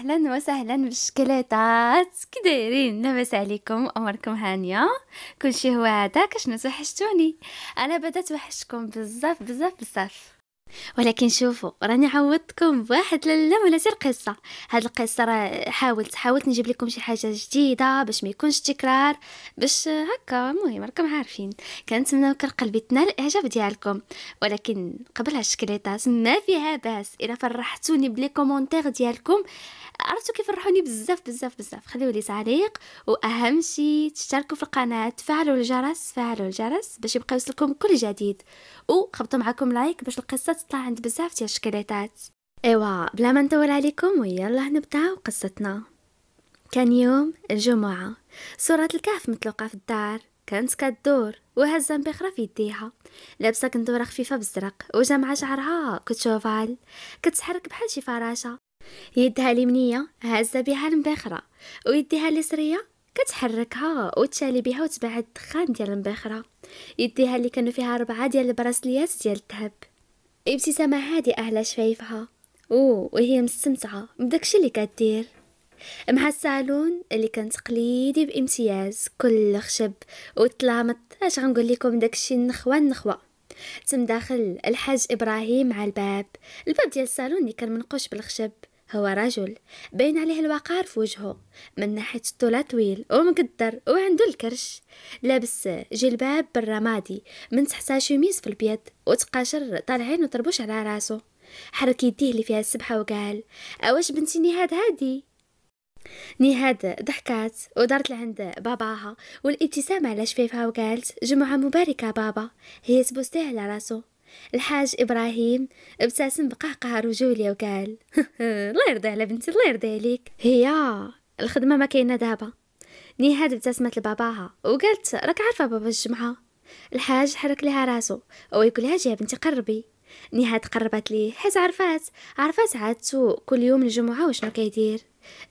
اهلا وسهلا بالشكليطات كي دايرين لاباس عليكم اموركم هانيه كلشي هو هذا كشنو توحشتوني انا بدات توحشتكم بزاف بزاف بزاف ولكن شوفوا راني عوضتكم بواحد لا ولا سير قصه هاد القصه راه حاولت حاولت نجيب لكم شي حاجه جديده باش ما يكونش تكرار باش هكا المهم راكم عارفين كنتمنى كنقلبي تنال الاعجاب ديالكم ولكن قبل هاد الشكليطات ما فيها باس الا فرحتوني بلي كومونتير ديالكم عرفتوا كيف فرحوني بزاف بزاف بزاف خليو لي تعليق واهم شيء تشتركوا في القناه تفعلوا الجرس فعلوا الجرس باش يبقى يوصلكم كل جديد وخبطوا معكم لايك باش القصه تطلع عند بزاف ديال الشكليتات ايوا بلا ما نطول عليكم ويلا نبداو قصتنا كان يوم الجمعة صورة الكهف متلوقة في الدار كانت كدور وهزة بخرة في يديها لابسة كندورة خفيفة بزرق وجمعة شعرها كتشوفال كتحرك بحال شي فراشة يدها اليمنية هازة بها المباخرة ويديها اليسرية كتحركها وتشالي بها وتبعد الدخان ديال المباخرة يديها اللي كانوا فيها ربعة ديال البراسليات ديال الذهب ابتسامة هادئة أهلا شفايفها أو وهي مستمتعة بداكشي اللي كدير مع الصالون اللي كان تقليدي بامتياز كل خشب وتلامط اش غنقول لكم داكشي النخوه النخوه تم داخل الحاج ابراهيم على الباب الباب ديال الصالون اللي كان منقوش بالخشب هو رجل باين عليه الوقار في وجهه من ناحية الطولة طويل ومقدر وعنده الكرش لابس جلباب بالرمادي من تحت شميس في البيض وتقاشر طالعين وطربوش على راسه حرك يديه اللي فيها السبحة وقال أواش بنتي نهاد هادي نهاد ضحكات ودارت لعند باباها والابتسامة على شفيفها وقالت جمعة مباركة بابا هي تبوستيها على راسه الحاج إبراهيم ابتسم بقهقه رجوليا وقال الله يرضي على بنتي الله يرضي عليك هي الخدمة ما كاينة دابا نهاد ابتسمت لباباها وقالت راك عارفة بابا الجمعة الحاج حرك لها راسو ويقول لها جي بنتي قربي نهاد قربت ليه حيت عرفات عرفات عادتو كل يوم الجمعة وشنو كيدير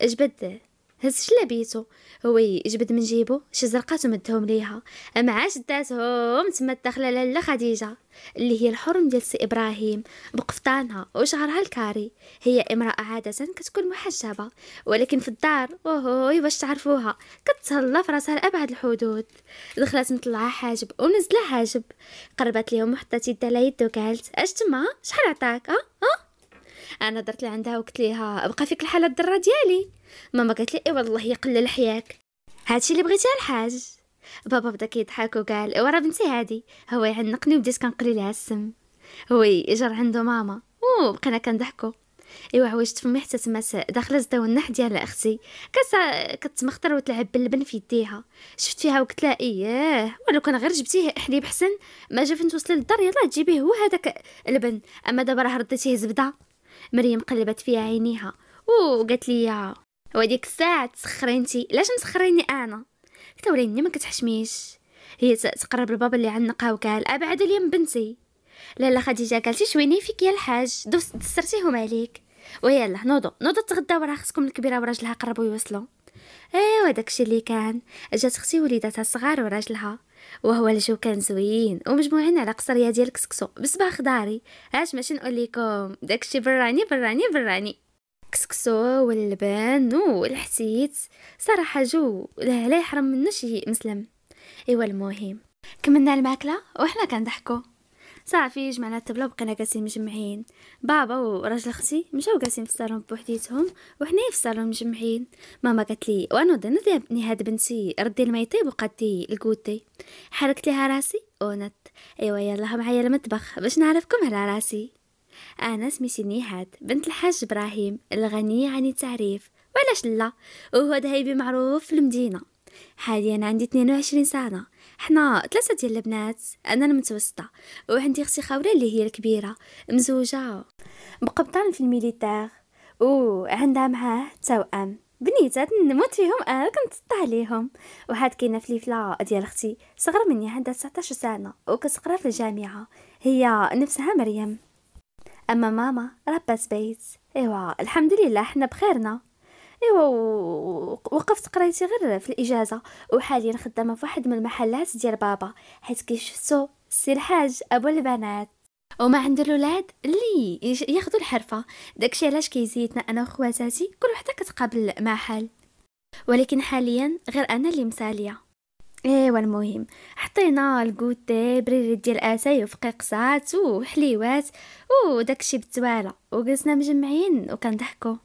جبد هز شلابيتو هو يجبد من جيبو شي زرقات ومدهم ليها ام عاش داتهم تما الدخله لالا خديجه اللي هي الحرم ديال سي ابراهيم بقفطانها وشعرها الكاري هي امراه عاده كتكون محجبه ولكن في الدار اوهوي واش تعرفوها كتهلا في راسها لابعد الحدود دخلت مطلعه حاجب ونزلها حاجب قربت ليهم وحطات يدها يدو قالت اش تما شحال عطاك أه؟ أه؟ انا درت لعندها وقلت ليها بقى فيك الحاله الدره ديالي ماما قالت لي ايوا والله يقلل حياك هادشي اللي بغيتي الحاج بابا بدا كيضحك وقال ورا بنتي هادي هو يعنقني وبديت كنقلي لها السم وي اجر عنده ماما وبقينا كنضحكوا ايوا عوجت فمي حتى تما داخله زداو النح ديال اختي كاسا كتمخطر وتلعب باللبن في يديها شفت فيها وقلت لها اياه ولو كان غير جبتيه حليب حسن ما جا فين توصلي للدار يلاه تجيبيه هو هذاك اللبن اما دابا راه رديتيه زبده مريم قلبت فيها عينيها وقالت لي وديك الساعه تسخرينتي علاش مسخريني انا قلت لها وليني ما كتحشميش هي تقرب لبابا اللي عندنا قهوه الاب لي من بنتي لالا خديجه قالتي شويني فيك يا الحاج دوس دسرتيهم عليك ويلا نوضوا نوضوا تغداو راه خصكم الكبيره وراجلها قربوا يوصلوا ايوا داكشي اللي كان جات اختي وليداتها الصغار وراجلها وهو الجو كان زوين ومجموعين على قصريه ديال كسكسو بصباح خضاري اش ماشي نقول لكم داكشي براني براني براني كسكسو واللبان والحتيت صراحة جو لا لا يحرم منه شي مسلم ايوا المهم كملنا الماكلة وحنا كنضحكو صافي جمعنا الطبله وبقينا جالسين مجمعين بابا وراجل اختي مشاو جالسين في الصالون بوحديتهم وحنا في الصالون مجمعين ماما قالت لي وانا ظن هاد بنتي ردي الماء يطيب وقدي الكوتي حركت ليها راسي ونت ايوا يلا معايا المطبخ باش نعرفكم على راسي أنا سميتي نهاد بنت الحاج إبراهيم الغنية عن التعريف وعلاش لا وهو ذهبي معروف في المدينة حاليا عندي 22 سنة حنا ثلاثة ديال البنات أنا المتوسطة وعندي أختي خوله اللي هي الكبيرة مزوجة بقبطان في الميليتير وعندها معاه توأم بنيتات نموت فيهم انا آه، كنتسطى عليهم وهاد كاينه فليفله ديال اختي صغر مني عندها 19 سنه وكتقرا في الجامعه هي نفسها مريم أما ماما ربت بيت إيوا الحمد لله حنا بخيرنا ايوا وقفت قرايتي غير في الاجازه وحاليا خدامه في واحد من المحلات ديال بابا حيت كي شفتو السي الحاج ابو البنات وما عند الولاد اللي ياخذوا الحرفه داكشي علاش كيزيدنا انا وخواتاتي كل وحده كتقابل محل ولكن حاليا غير انا اللي مساليه ايوا المهم حطينا الكوتي بريري ديال اتاي قصات وحليوات وداكشي بالتوالى وجلسنا مجمعين وكنضحكوا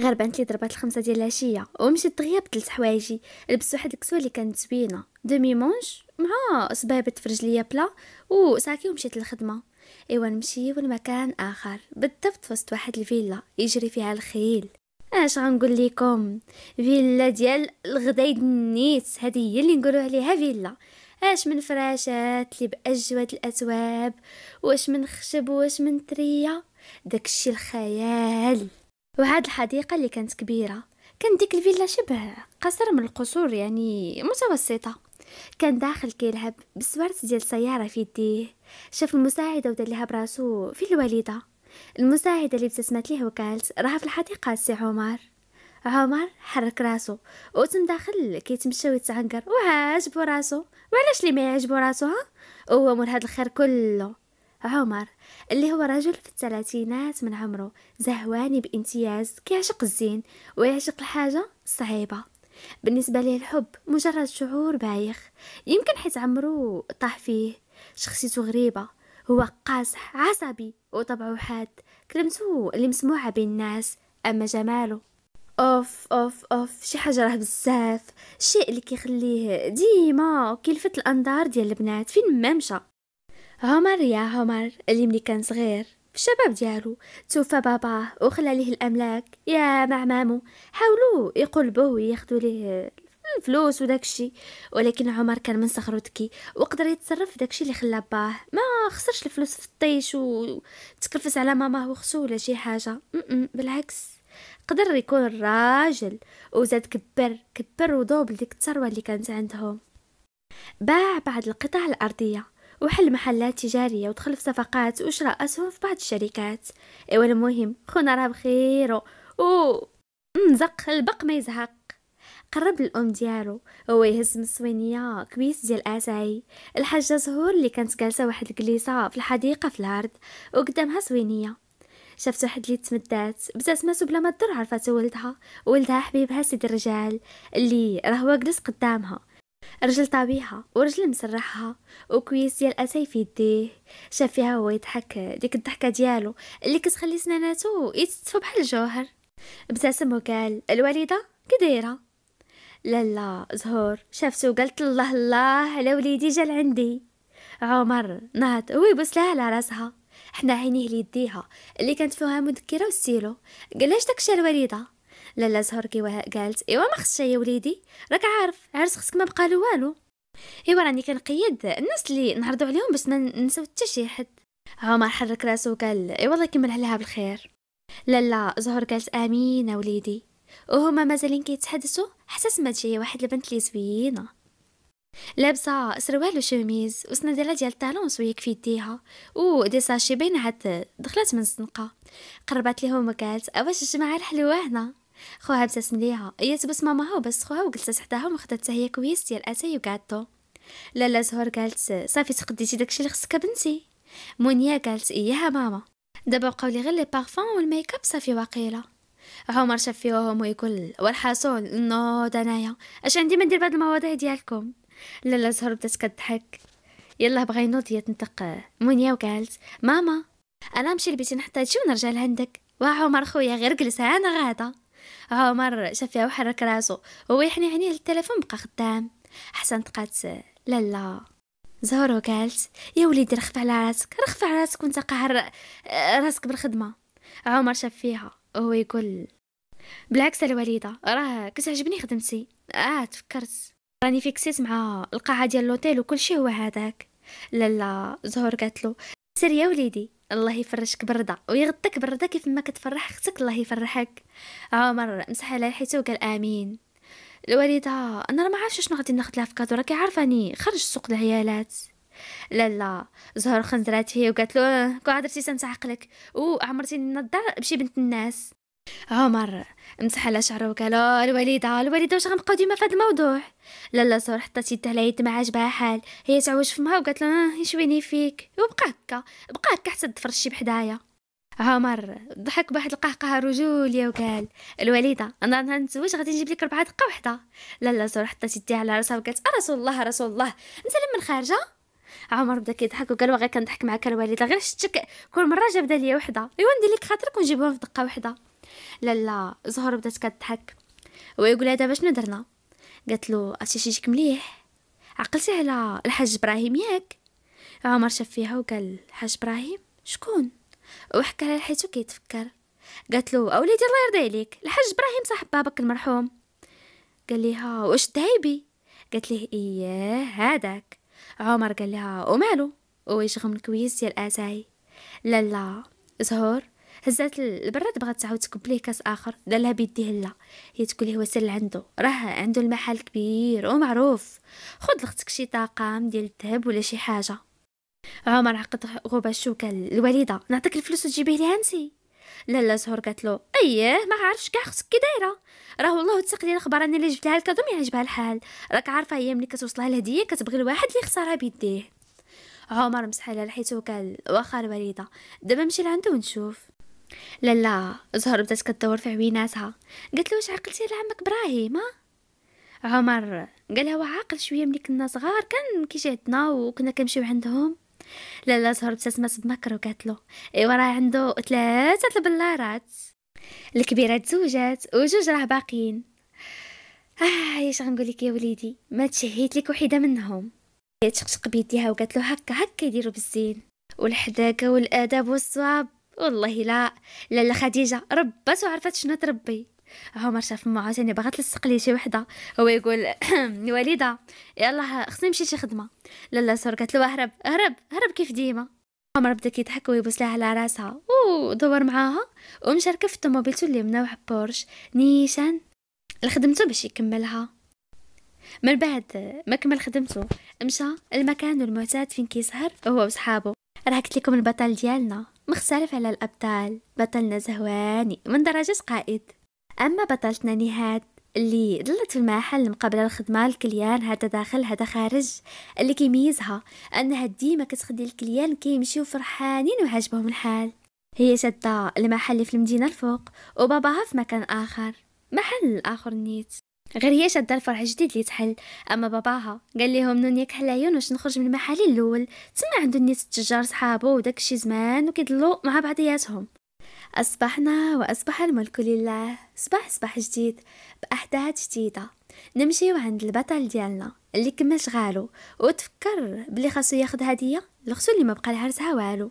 غير بانت لي ضربات الخمسة ديال العشية ومشيت دغيا بدلت حوايجي لبست واحد الكسوة اللي كانت زوينة دومي مونش مع صبابة تفرج ليا بلا وساكي ومشيت للخدمة ايوا نمشي لمكان اخر بالضبط وسط واحد الفيلا يجري فيها الخيل اش غنقول لكم فيلا ديال الغدايد النيت هذه هي اللي نقولوا عليها فيلا اش من فراشات اللي باجود الاثواب واش من خشب واش من تريه داكشي الخيال وهاد الحديقه اللي كانت كبيره كان ديك الفيلا شبه قصر من القصور يعني متوسطه كان داخل كيلعب بالسوارت ديال سياره في يديه شاف المساعده ودار ليها براسو في الوالده المساعدة اللي ابتسمت ليه وقالت راها في الحديقة السي عمر عمر حرك راسو وتم داخل كيتمشى ويتعنقر وعاجبو راسو وعلاش لي ما يعجبو راسو ها هو مول هاد الخير كله عمر اللي هو رجل في الثلاثينات من عمره زهواني بامتياز كيعشق الزين ويعشق الحاجة الصعيبة بالنسبة ليه الحب مجرد شعور بايخ يمكن حيت عمرو طاح فيه شخصيته غريبة هو قاصح عصبي وطبعه حاد كلمته اللي مسموعة بين الناس أما جماله أوف أوف أوف شي حاجة راه بزاف الشيء اللي كيخليه ديما كيلفت الأنظار ديال البنات فين ما مشى عمر يا عمر اللي ملي كان صغير في الشباب ديالو توفى باباه وخلى ليه الاملاك يا معمامو حاولوا يقلبوه وياخذوا ليه الفلوس وداك الشيء ولكن عمر كان منسخر وذكي وقدر يتصرف في داك الشيء اللي خلى باه ما خسرش الفلوس في الطيش وتكرفس على ماماه وخسو ولا شي حاجه م-م بالعكس قدر يكون راجل وزاد كبر كبر وضوب ديك الثروه اللي كانت عندهم باع بعض القطع الارضيه وحل محلات تجارية ودخل في صفقات وشرى أسهم في بعض الشركات إيوا المهم خونا راه بخيرو و مزق البق ما يزهق قرب الأم ديالو هو يهز من الصوينية كبيس ديال اتاي الحاجة زهور اللي كانت جالسة واحد الكليسة في الحديقة في الارض وقدامها صوينية شافت واحد اللي تمدات بدات ماتو بلا ما تدر عرفات ولدها ولدها حبيبها سيد الرجال اللي راه جلس قدامها رجل طبيعة ورجل مسرحها وكويس ديال اتاي في يديه شاف فيها هو يضحك ديك الضحكه ديالو اللي كتخلي سناناتو يتتفوا بحال الجوهر ابتسم وقال الوالده كي لا لا زهور شافته قالت الله الله على وليدي جا عندي عمر نهض هو يبوس لها على راسها حنا عينيه ليديها اللي كانت فيها مذكره وستيلو قالهاش داكشي الوالده لالا زهور كي قالت ايوا ما خصش يا وليدي راك عارف عرس خصك ما بقى له والو ايوا راني كنقيد الناس اللي نعرضوا عليهم باش ما ننساو حتى شي حد عمر حرك راسو وقال ايوا الله يكمل عليها بالخير لالا زهور قالت امين وليدي وهما مازالين كيتحدثوا حتى سمعت جايه واحد البنت لي زوينه لابسه سروال وشوميز وسنديله ديال الطالون سويك في يديها ودي ساشي بين عاد دخلت من الزنقه قربات ليهم وقالت اواش الجماعه الحلوه هنا خوها ابتسم ليها هي تبس ماماها وبس خوها وجلست حداهم وخدات هي كويس ديال اتاي وكاطو لالا زهور قالت صافي تقديتي داكشي اللي خصك بنتي منيا قالت اياها ماما دابا بقاو لي غير لي بارفان والميكاب صافي واقيله عمر شاف فيهم ويقول والحاصل نو دنايا عندي ما ندير بهاد المواضيع ديالكم لا لا زهر بدات كضحك يلا بغا ينوض هي تنطق منيا وقالت ماما انا نمشي لبيتي نحط هادشي ونرجع لعندك وعمر خويا غير جلس انا غادا عمر شاف فيها وحرك راسو هو يحني عينيه للتليفون بقى خدام حسن تقات لا لا زهر وقالت يا وليدي رخف على راسك رخف على راسك وانت قاهر راسك بالخدمه عمر شاف فيها وهو يقول بالعكس الوالدة راه كتعجبني خدمتي اه تفكرت راني فيكسيت مع القاعة ديال لوتيل وكل شيء هو هذاك لا لا زهور قالت له سير يا وليدي الله يفرجك بردة ويغطيك بردة كيف ما كتفرح اختك الله يفرحك عمر مسح على حيته وقال امين الوالدة انا ما عارفش شنو غادي ناخذ كادو راكي عارفاني خرج سوق العيالات لا لا زهر خنزرات فيه وقالت له أه، كو عادرتي تنسى عقلك وعمرتيني من الدار بشي بنت الناس عمر اه مسح على شعره وقال آه، الوالدة الوالدة واش غنبقاو ديما في هاد الموضوع لا لا صور حتى تيدها لهيت ما عاجبها حال هي تعوج فمها وقالت لها آه يشويني فيك وبقى هكا بقى هكا حتى ضفر شي بحدايا عمر اه ضحك بواحد القهقه رجوليه وقال الوالده انا نتزوج غادي نجيب لك ربعه دقه وحده لا لا صور حتى تديها على راسها وقالت رسول الله رسول الله انت من خارجه عمر بدا كيضحك وقال واغي كنضحك معاك الوالده غير شتك كل مره جاب ليا وحده ايوا ندير لك خاطرك ونجيبوها في دقه وحده لا لا زهر بدات كضحك ويقول هذا باش ندرنا قالت له عرفتي شيك مليح عقلتي على الحاج ابراهيم ياك آه، عمر شاف فيها وقال الحاج ابراهيم شكون وحكى لها حيتو كيتفكر قالت له اوليدي الله يرضي عليك الحاج ابراهيم صاحب بابك المرحوم قال لها واش تهيبي قالت ليه اياه هذاك عمر قال لها ومالو ويشغم الكويس ديال اتاي لا لا زهور هزات البراد بغات تعاود تكب ليه كاس اخر دالها بيديه لا هي تقول ليه وسل عنده راه عنده المحل كبير ومعروف خذ لختك شي طاقم ديال الذهب ولا شي حاجه عمر عقد غبا الشوكه الوالده نعطيك الفلوس وتجيبيه ليها انت لا لا زهر قالت له اييه ما عارفش كاع خصك كي دايره راه والله تسق لي الخبر انا اللي جبت لها الكادو ما يعجبها الحال راك عارفه هي ملي كتوصلها الهديه كتبغي الواحد اللي خسرها بيديه عمر مسح على لحيته وقال واخا الوالده دابا نمشي لعندو ونشوف لا لا زهر بدات كدور في عويناتها قالت له واش عقلتي على عمك ابراهيم عمر قال لها عاقل شويه ملي كنا صغار كان كيجي عندنا وكنا كنمشيو عندهم لا لا زهر ابتسمت بمكر وقالت له ايوا راه عنده ثلاثه البلارات الكبيره تزوجات وجوج راه باقيين اه ايش غنقول لك يا وليدي ما تشهيت لك وحده منهم تشقشق بيديها وقالت له هكا هكا يديروا بالزين والحداقه والاداب والصواب والله لا لالا خديجه ربات وعرفت شنو تربي عمر شاف ما عاوتاني باغا تلصق ليه شي وحده هو يقول الوالده يلاه خصني نمشي شي خدمه لالا سور قالت له هرب هرب هرب كيف ديما عمر بدا كيضحك ويبوس لها على راسها ودور معاها ومشى ركب في طوموبيلتو اللي منوع بورش نيشان لخدمته باش يكملها من بعد ما كمل خدمته مشى المكان المعتاد فين كيسهر هو وصحابه راه قلت لكم البطل ديالنا مختلف على الأبطال بطلنا زهواني من درجة قائد أما بطلتنا نهاد اللي ظلت في المحل مقابل الخدمة الكليان هذا داخل هذا خارج اللي كيميزها أنها ديما كتخدي الكليان كيمشيو فرحانين وعجبهم الحال هي شادة المحل في المدينة الفوق وباباها في مكان آخر محل آخر نيت غير هي شاده الفرح جديد اللي تحل اما باباها قال لهم ياك حلايون واش نخرج من المحل الاول تما عندو نيت التجار صحابو وداك الشي زمان وكيدلو مع بعضياتهم أصبحنا وأصبح الملك لله صباح صباح جديد بأحداث جديدة نمشيو عند البطل ديالنا اللي كمل شغالو وتفكر بلي خاصو ياخد هدية لخصو اللي ما بقى لها والو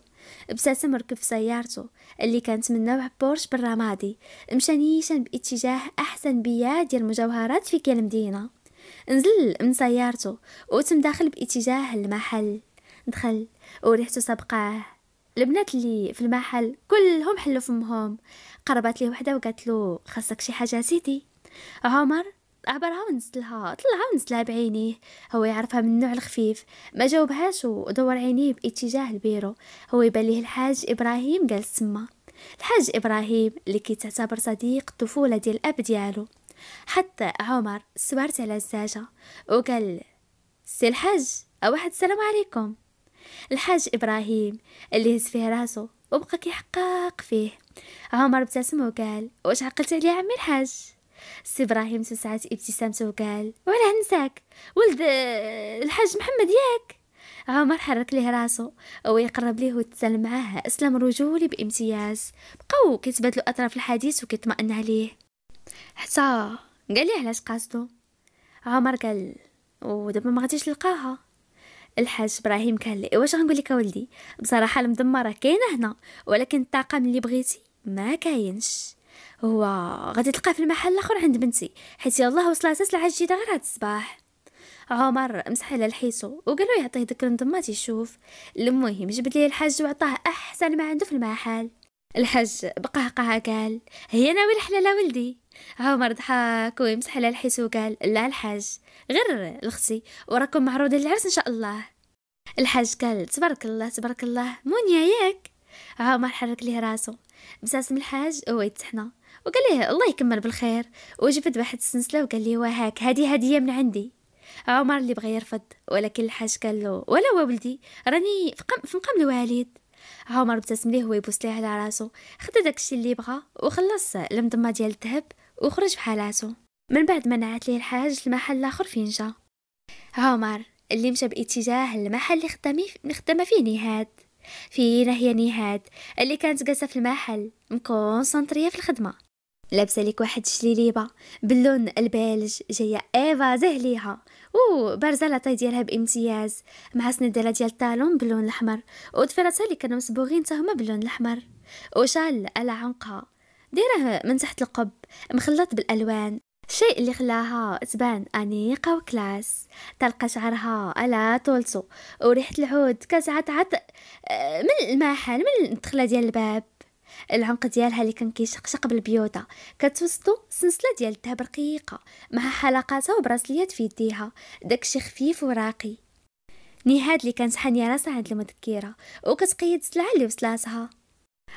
بساسم ركب في سيارته اللي كانت من نوع بورش بالرمادي مشى نيشان باتجاه أحسن بيا ديال المجوهرات في كل مدينة نزل من سيارته وتم داخل باتجاه المحل دخل وريحته سبقاه البنات اللي في المحل كلهم حلو فمهم قربت ليه وحده وقالت له خاصك شي حاجه سيدي عمر عبرها طلع طلعها ونزلها بعينيه هو يعرفها من النوع الخفيف ما جاوبهاش ودور عينيه باتجاه البيرو هو يبان الحاج ابراهيم قال سما الحاج ابراهيم اللي تعتبر صديق الطفوله ديال الاب ديالو حتى عمر سبرت على الزاجة وقال سي الحاج واحد السلام عليكم الحاج إبراهيم اللي هز فيه راسو وبقى كيحقق فيه عمر ابتسم وقال واش عقلت عليه عمي الحاج سي ابراهيم ساعات ابتسامته وقال ولا نساك ولد آه، الحاج محمد ياك عمر حرك ليه راسو ويقرب ليه ويتسال معاه اسلم رجولي بامتياز بقاو كيتبادلوا اطراف الحديث وكيطمئن عليه حتى قال لي علاش قاصدو عمر قال ودابا ما غاديش نلقاها الحاج ابراهيم قال لي إيه، واش غنقول لك اولدي بصراحه المدمره كاينه هنا ولكن الطاقم اللي بغيتي ما كاينش هو غادي تلقاه في المحل الاخر عند بنتي حيت يلاه وصلات سلعه جديده غير هاد الصباح عمر مسح على الحيسو وقالو يعطيه ديك المضمات يشوف المهم جبد ليه الحاج وعطاه احسن ما عنده في المحل الحاج بقهقه قال هي ناوي الحلاله ولدي عمر ضحك ويمسح على الحيسو قال لا الحاج غير لختي وراكم معروضين للعرس ان شاء الله الحاج قال تبارك الله تبارك الله مونيا ياك عمر حرك ليه راسو بساسم الحاج هو وقال لي الله يكمل بالخير وجبت واحد السنسلة وقال لي وهاك هادي هدية من عندي عمر اللي بغى يرفض ولكن الحاج قال له ولا ولدي راني في مقام الوالد عمر ابتسم ليه ويبوس ليه على راسو خدا داكشي اللي بغا وخلص المضمه ديال الذهب وخرج بحالاتو من بعد ما نعت ليه الحاج المحل الاخر فين جا عمر اللي مشى باتجاه المحل اللي خدامي خدامه فيه نهاد فينا هي نهاد اللي كانت جالسه في المحل مكونسنطريه في الخدمه لابسه لك واحد الشليليبه باللون البالج جايه ايفا زهليها او بارزه لاطاي ديالها بامتياز مع سنداله ديال الطالون باللون الاحمر وتفرات اللي كانوا مصبوغين حتى باللون الاحمر وشال عنقها دايره من تحت القب مخلط بالالوان الشيء اللي خلاها تبان أنيقة وكلاس تلقى شعرها على طولته وريحة العود عط آه، من المحل من الدخلة ديال الباب العمق ديالها اللي كان كيشقشق بالبيوتا كتوسطو سلسله ديال الذهب رقيقه مع حلقاتها وبراسليات في يديها داكشي خفيف وراقي نهاد اللي كانت حانيه راسها عند المذكره وكتقيد السلعه اللي وصلاتها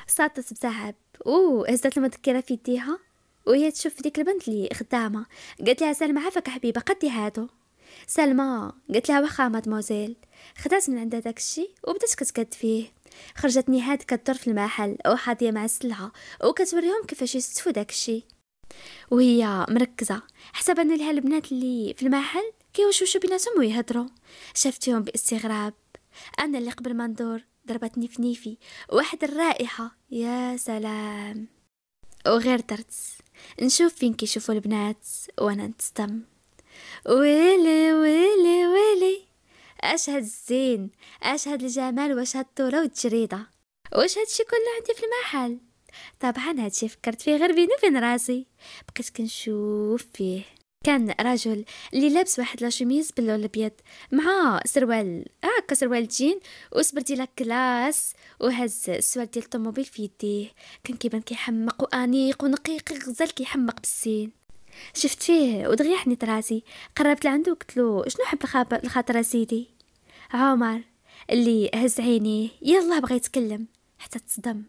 ساطت بتعب اوه هزات المذكره في يديها وهي تشوف ديك البنت اللي خدامه قالت لها سلمى عافاك حبيبه قدي إيه هادو سلمى قالت لها واخا مادموزيل خدات من عندها داكشي وبدات كتكد فيه خرجت نهاد كدور في المحل وحاضيه مع السلعه وكتوريهم كيفاش يستفوا داكشي وهي مركزه حسب ان لها البنات اللي في المحل كيوشوشو بيناتهم ويهضروا شافتهم باستغراب انا اللي قبل ما ندور ضربتني في نيفي واحد الرائحه يا سلام وغير درت نشوف فين كيشوفوا البنات وانا نتصدم ويلي ويلي ويلي أشهد الزين أشهد الجمال واش الطوله والتجريدة واش هادشي كله عندي في المحل طبعا هادشي فكرت فيه غير بيني وبين راسي بقيت كنشوف فيه كان رجل اللي لابس واحد لا شوميز باللون الابيض مع سروال هكا آه سروال جين وسبرتي كلاس وهز السوار ديال الطوموبيل في يديه كان كيبان كيحمق وانيق ونقيق غزال كيحمق بالسين شفت فيه ودغيا حنيت راسي قربت لعندو قلت له شنو حب الخاطر سيدي عمر اللي هز عينيه يلا بغى يتكلم حتى تصدم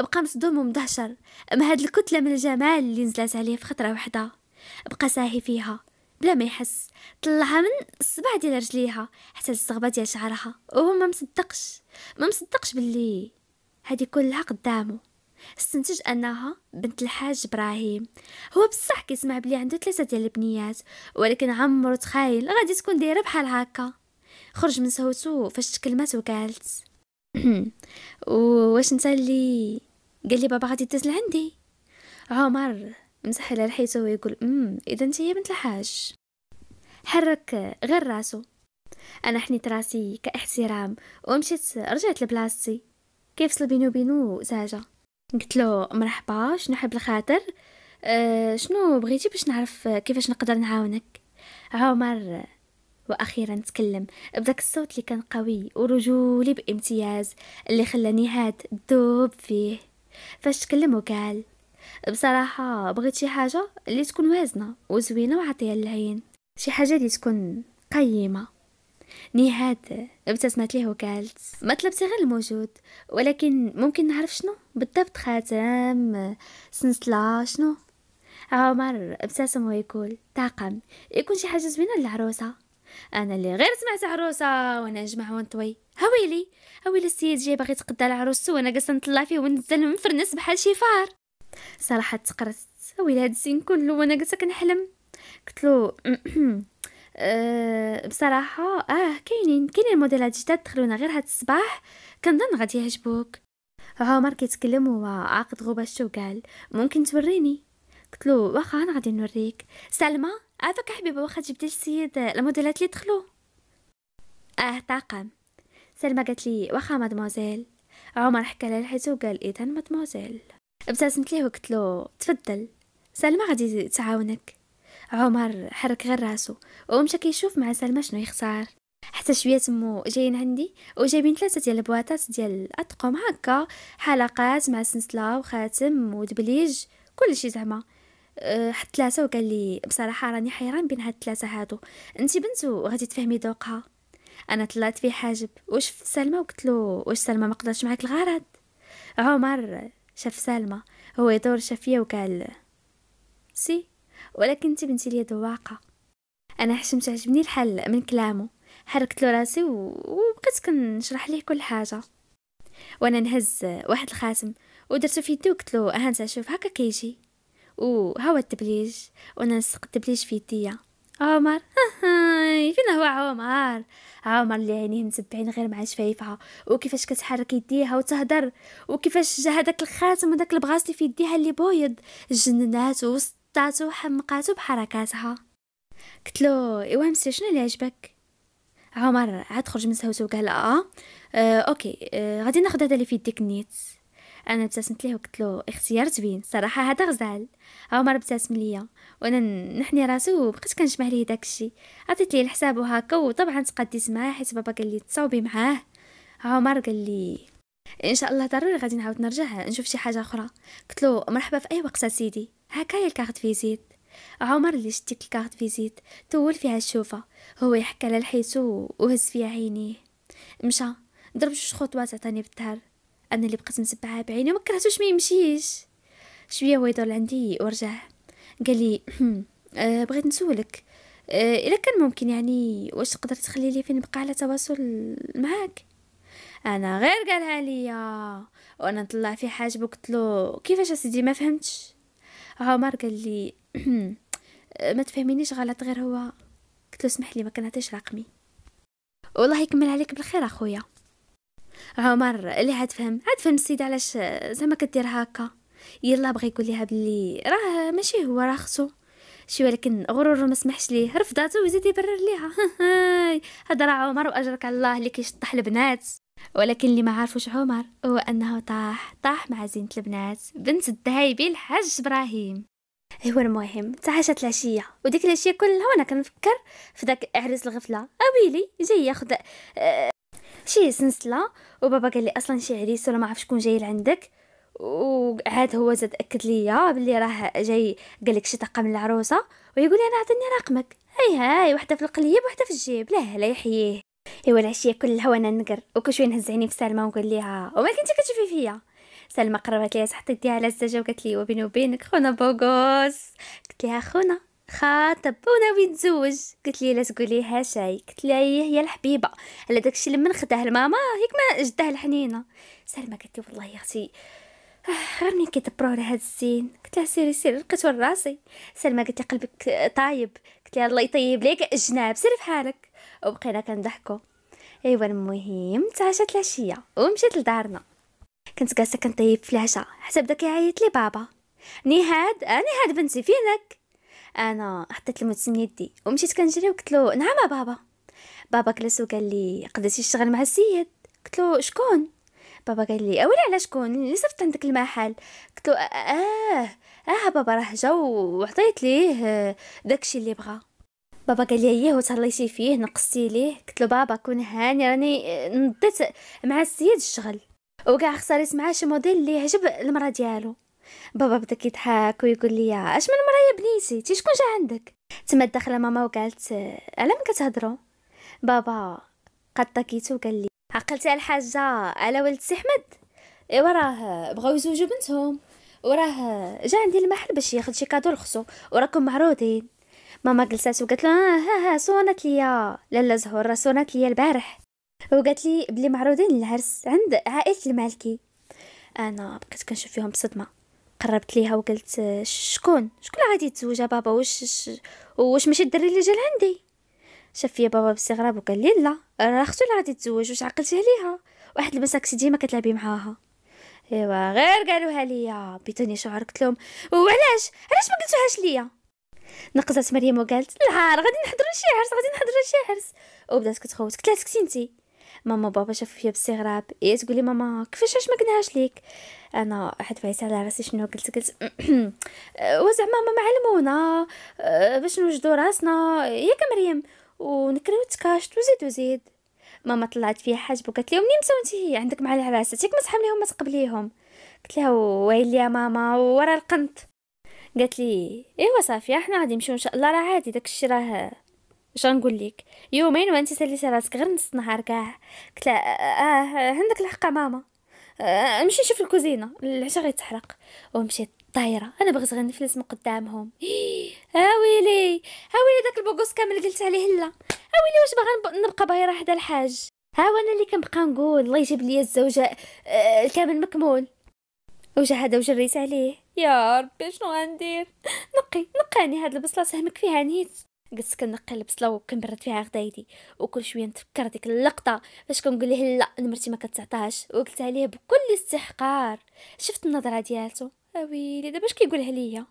بقى مصدوم ومدهشر ما هاد الكتلة من الجمال اللي نزلت عليه في خطرة واحدة بقى ساهي فيها بلا ما يحس طلعها من الصبع ديال رجليها حتى للصغبة ديال شعرها وهو ما مصدقش ما مصدقش باللي هادي كلها قدامه استنتج انها بنت الحاج ابراهيم هو بصح كيسمع بلي عنده ثلاثه ديال البنيات ولكن عمرو تخايل غادي تكون دايره بحال هكا خرج من صوتو فاش تكلمات وقالت واش انت اللي قال لي بابا غادي تدز لعندي عمر مسح على ريحته ويقول امم اذا انت هي بنت الحاج حرك غير راسو انا حنيت راسي كاحترام ومشيت رجعت لبلاصتي كيفصل بيني وبينو زاجة قلت له مرحبا شنو حب الخاطر أه شنو بغيتي باش نعرف كيفاش نقدر نعاونك عمر وأخيرا تكلم بداك الصوت اللي كان قوي ورجولي بامتياز اللي خلاني هاد دوب فيه فاش تكلم وقال بصراحة بغيت شي حاجة اللي تكون وازنة وزوينة وعطية للعين شي حاجة اللي تكون قيمة نهاد ابتسمت ليه وقالت ما طلبتي غير الموجود ولكن ممكن نعرف شنو بالضبط خاتم سنسلة شنو عمر ابتسم ويقول طاقم يكون شي حاجة زوينة للعروسة انا اللي غير سمعت عروسه وانا نجمع ونطوي هويلي هويلي السيد جاي باغي يتقدى على عروسته وانا جالسه نطلع فيه ونزل منفرنس بحال شي فار صراحه تقرصت هويلي هاد السين كله وانا جالسه كنحلم قلت له أه بصراحه اه كاينين كاينين موديلات جداد دخلونا غير هاد الصباح كنظن غادي يعجبوك عمر كيتكلم هو عاقد غباشته وقال ممكن توريني قلت له واخا انا غادي نوريك سلمى هذاك حبيبه واخا جبتي السيد الموديلات اللي دخلوا اه طاقم سلمى قالت لي واخا مادموزيل عمر حكى لها لحيتو وقال اذا مادموزيل ابتسمت ليه وقلت له تفضل سلمى غادي تعاونك عمر حرك غير راسو ومشى كيشوف مع سلمى شنو يختار حتى شويه تمو جايين عندي وجايبين ثلاثه ديال البواطات ديال الاطقم هكا حلقات مع سنسله وخاتم ودبليج كلشي زعما أه، حتى ثلاثه وقال لي بصراحه راني حيران بين هاد الثلاثه هادو انت بنت وغادي تفهمي ذوقها انا طلعت في حاجب وشفت سلمى وقلت له واش سلمى ما قدرتش معاك الغرض عمر شاف سلمى هو يدور شاف فيا وقال سي ولكن انت بنتي ليا دواقه انا حشمت عجبني الحل من كلامه حركت له راسي وبقيت كنشرح ليه كل حاجه وانا نهز واحد الخاتم ودرته في يدي وقلت له ها نتا شوف هكا كيجي وهو التبليج وانا نسق التبليج في يديا عمر فين هو عمر عمر اللي عينيه متبعين غير مع شفايفها وكيفاش كتحرك يديها وتهدر وكيفاش جا هذاك الخاتم وداك البغاصلي في يديها اللي بويض جنناتو وسطاتو وحمقاتو بحركاتها له ايوا مسي شنو اللي عجبك عمر عاد خرج من سهوته وقال اه, آه، اوكي آه، غادي ناخذ هذا اللي في يديك نيت انا ابتسمت ليه وقلت له اختيار زوين صراحه هذا غزال عمر ابتسم ليا وانا نحني راسي وبقيت كنجمع ليه داكشي عطيت ليه الحساب وهكا وطبعا تقديت معاه حيت بابا قال لي تصاوبي معاه عمر قال لي ان شاء الله ضروري غادي نعاود نرجع نشوف شي حاجه اخرى قلت له مرحبا في اي وقت سيدي هي الكارت فيزيت عمر اللي شتي الكارت فيزيت طول فيها الشوفه هو يحكي على الحيتو وهز فيها عينيه مشى ضرب جوج خطوات عطاني بالدار انا اللي بقيت نتبعها بعيني وما كرهتوش ما يمشيش شويه هو يدور عندي ورجع قال لي أمم، أه بغيت نسولك أه الا كان ممكن يعني واش تقدر تخلي لي فين نبقى على تواصل معاك انا غير قالها ليا وانا نطلع في حاجه قلت له كيفاش اسيدي ما فهمتش عمر قال لي أمم، آه، ما تفهمينيش غلط غير هو قلت له اسمح لي ما كنعطيش رقمي والله يكمل عليك بالخير اخويا عمر اللي عاد فهم عاد فهم السيدة علاش زعما كدير هكا يلا بغى يقول ليها بلي راه ماشي هو راه خصو شي ولكن غرورو ما سمحش ليه رفضاتو ويزيد يبرر ليها هضره راه عمر واجرك على الله اللي كيشطح البنات ولكن اللي ما عارفوش عمر هو انه طاح طاح مع زينة البنات بنت الذهيبي الحاج ابراهيم هو المهم تعاشت العشية وديك العشية كلها وانا كنفكر في داك عريس الغفلة اويلي جاي ياخد آه، شي سنسله وبابا قال لي اصلا شي عريس ولا ما عرف شكون جاي لعندك وعاد هو زاد اكد ليا بلي راه جاي قال لك شي طاقه من العروسه ويقول لي انا عطيني رقمك هاي هاي وحده في القليب وحده في الجيب لا لا يحييه ايوا العشيه كلها وانا نقر وكل شويه نهز عيني في سلمى ونقول ليها وما كنتي كتشوفي فيا سلمى قربت ليا حطيت يديها على الزجاج وقالت لي وبيني وبينك خونا بوغوس قلت ليها خونا خاطب وناوي يتزوج قلت لي لا تقوليها شاي قلت لها إيه، هي الحبيبه على داكشي لما خداه لماما هيك ما جداه الحنينه سلمى قالت لي والله يا اختي غير آه، منين كيدبروا على هاد الزين قلت لها سيري سيري لقيتو راسي سلمى قالت لي قلبك طايب قلت لها الله يطيب ليك الجناب سيري حالك وبقينا كنضحكوا ايوا المهم تعشات العشيه ومشيت لدارنا كنت جالسه كنطيب في العشاء حتى بدا كيعيط لي بابا نهاد انا آه، نهاد بنتي فينك انا حطيت المتسني يدي ومشيت كنجري وقلت له نعم بابا بابا جلس وقال لي قدرتي تشتغل مع السيد قلت له شكون بابا قال لي اولي على شكون اللي صفت عندك المحل قلت له اه اه بابا راه جا وعطيت ليه آه، داكشي اللي بغا بابا قال لي ايه وتهليتي فيه نقصتي ليه قلت له بابا كون هاني راني آه، نضيت مع السيد الشغل وكاع اختاريت معاه شي موديل اللي عجب المراه ديالو بابا بدا كيضحك ويقول لي اش من مرايا بنيتي تي شكون جا عندك تما داخله ماما وقالت على ما كتهضروا بابا قد طكيتو قال لي عقلتي الحاجه على ولد سي احمد ايوا راه بغاو يزوجوا بنتهم وراه جا عندي المحل باش ياخد شي كادو لخصو وراكم معروضين ماما جلسات وقالت لها آه، ها ها صونت ليا لالا زهور راه صونت ليا البارح وقالت لي بلي معروضين للعرس عند عائله المالكي انا بقيت كنشوف فيهم بصدمه قربت ليها وقلت شكون شكون غادي يتزوجها بابا واش واش ماشي الدري اللي جا لعندي شاف فيا بابا باستغراب وقال لي لا راه اختو اللي غادي يتزوج واش عقلتي عليها واحد المساكسي ديما كتلعبي معاها ايوا غير قالوها ليا بيتوني شعر قلت لهم وعلاش علاش ما قلتوهاش ليا نقزت مريم وقالت لا غادي نحضروا شي عرس غادي نحضروا شي عرس وبدات كتخوت قلت لها سكتي انتي ماما بابا شافوا فيا باستغراب ايه تقولي ماما كيفاش اش ما قلناهاش ليك انا حد على راسي شنو قلت قلت أه، وزعما ماما علمونا أه، باش نوجدوا راسنا ياك مريم ونكريو تكاشت وزيد وزيد ماما طلعت فيها حاجب وقالت لهم نمسوا انت عندك مع العراسه تيك ما تحمليهم ما تقبليهم قلت لها ويلي يا ماما ورا القنط قالت لي ايوا صافي احنا غادي نمشيو ان شاء الله راه عادي داك الشيء راه اش غنقول لك يومين وانت ساليتي راسك غير نص نهار كاع قلت لها اه عندك الحق ماما امشي آه، نمشي نشوف الكوزينه العشاء غيتحرق ومشيت طايره انا بغيت غير نفلس من قدامهم هاويلي هاويلي داك البوكوس كامل قلت عليه لا هاويلي واش باغا نبقى بايره حدا الحاج ها وانا اللي كنبقى نقول الله يجيب لي الزوجه آه، الكامل مكمول وجا هذا وجريت عليه يا ربي شنو غندير نقي نقاني هاد البصله سهمك فيها نيت جلست كنقي البصله وكنبرد فيها غدايدي وكل شويه نتفكر ديك اللقطه فاش كنقول ليه لا نمرتي ما كتعطاش وقلت عليه بكل استحقار شفت النظره ديالته اويلي دابا اش كيقولها ليا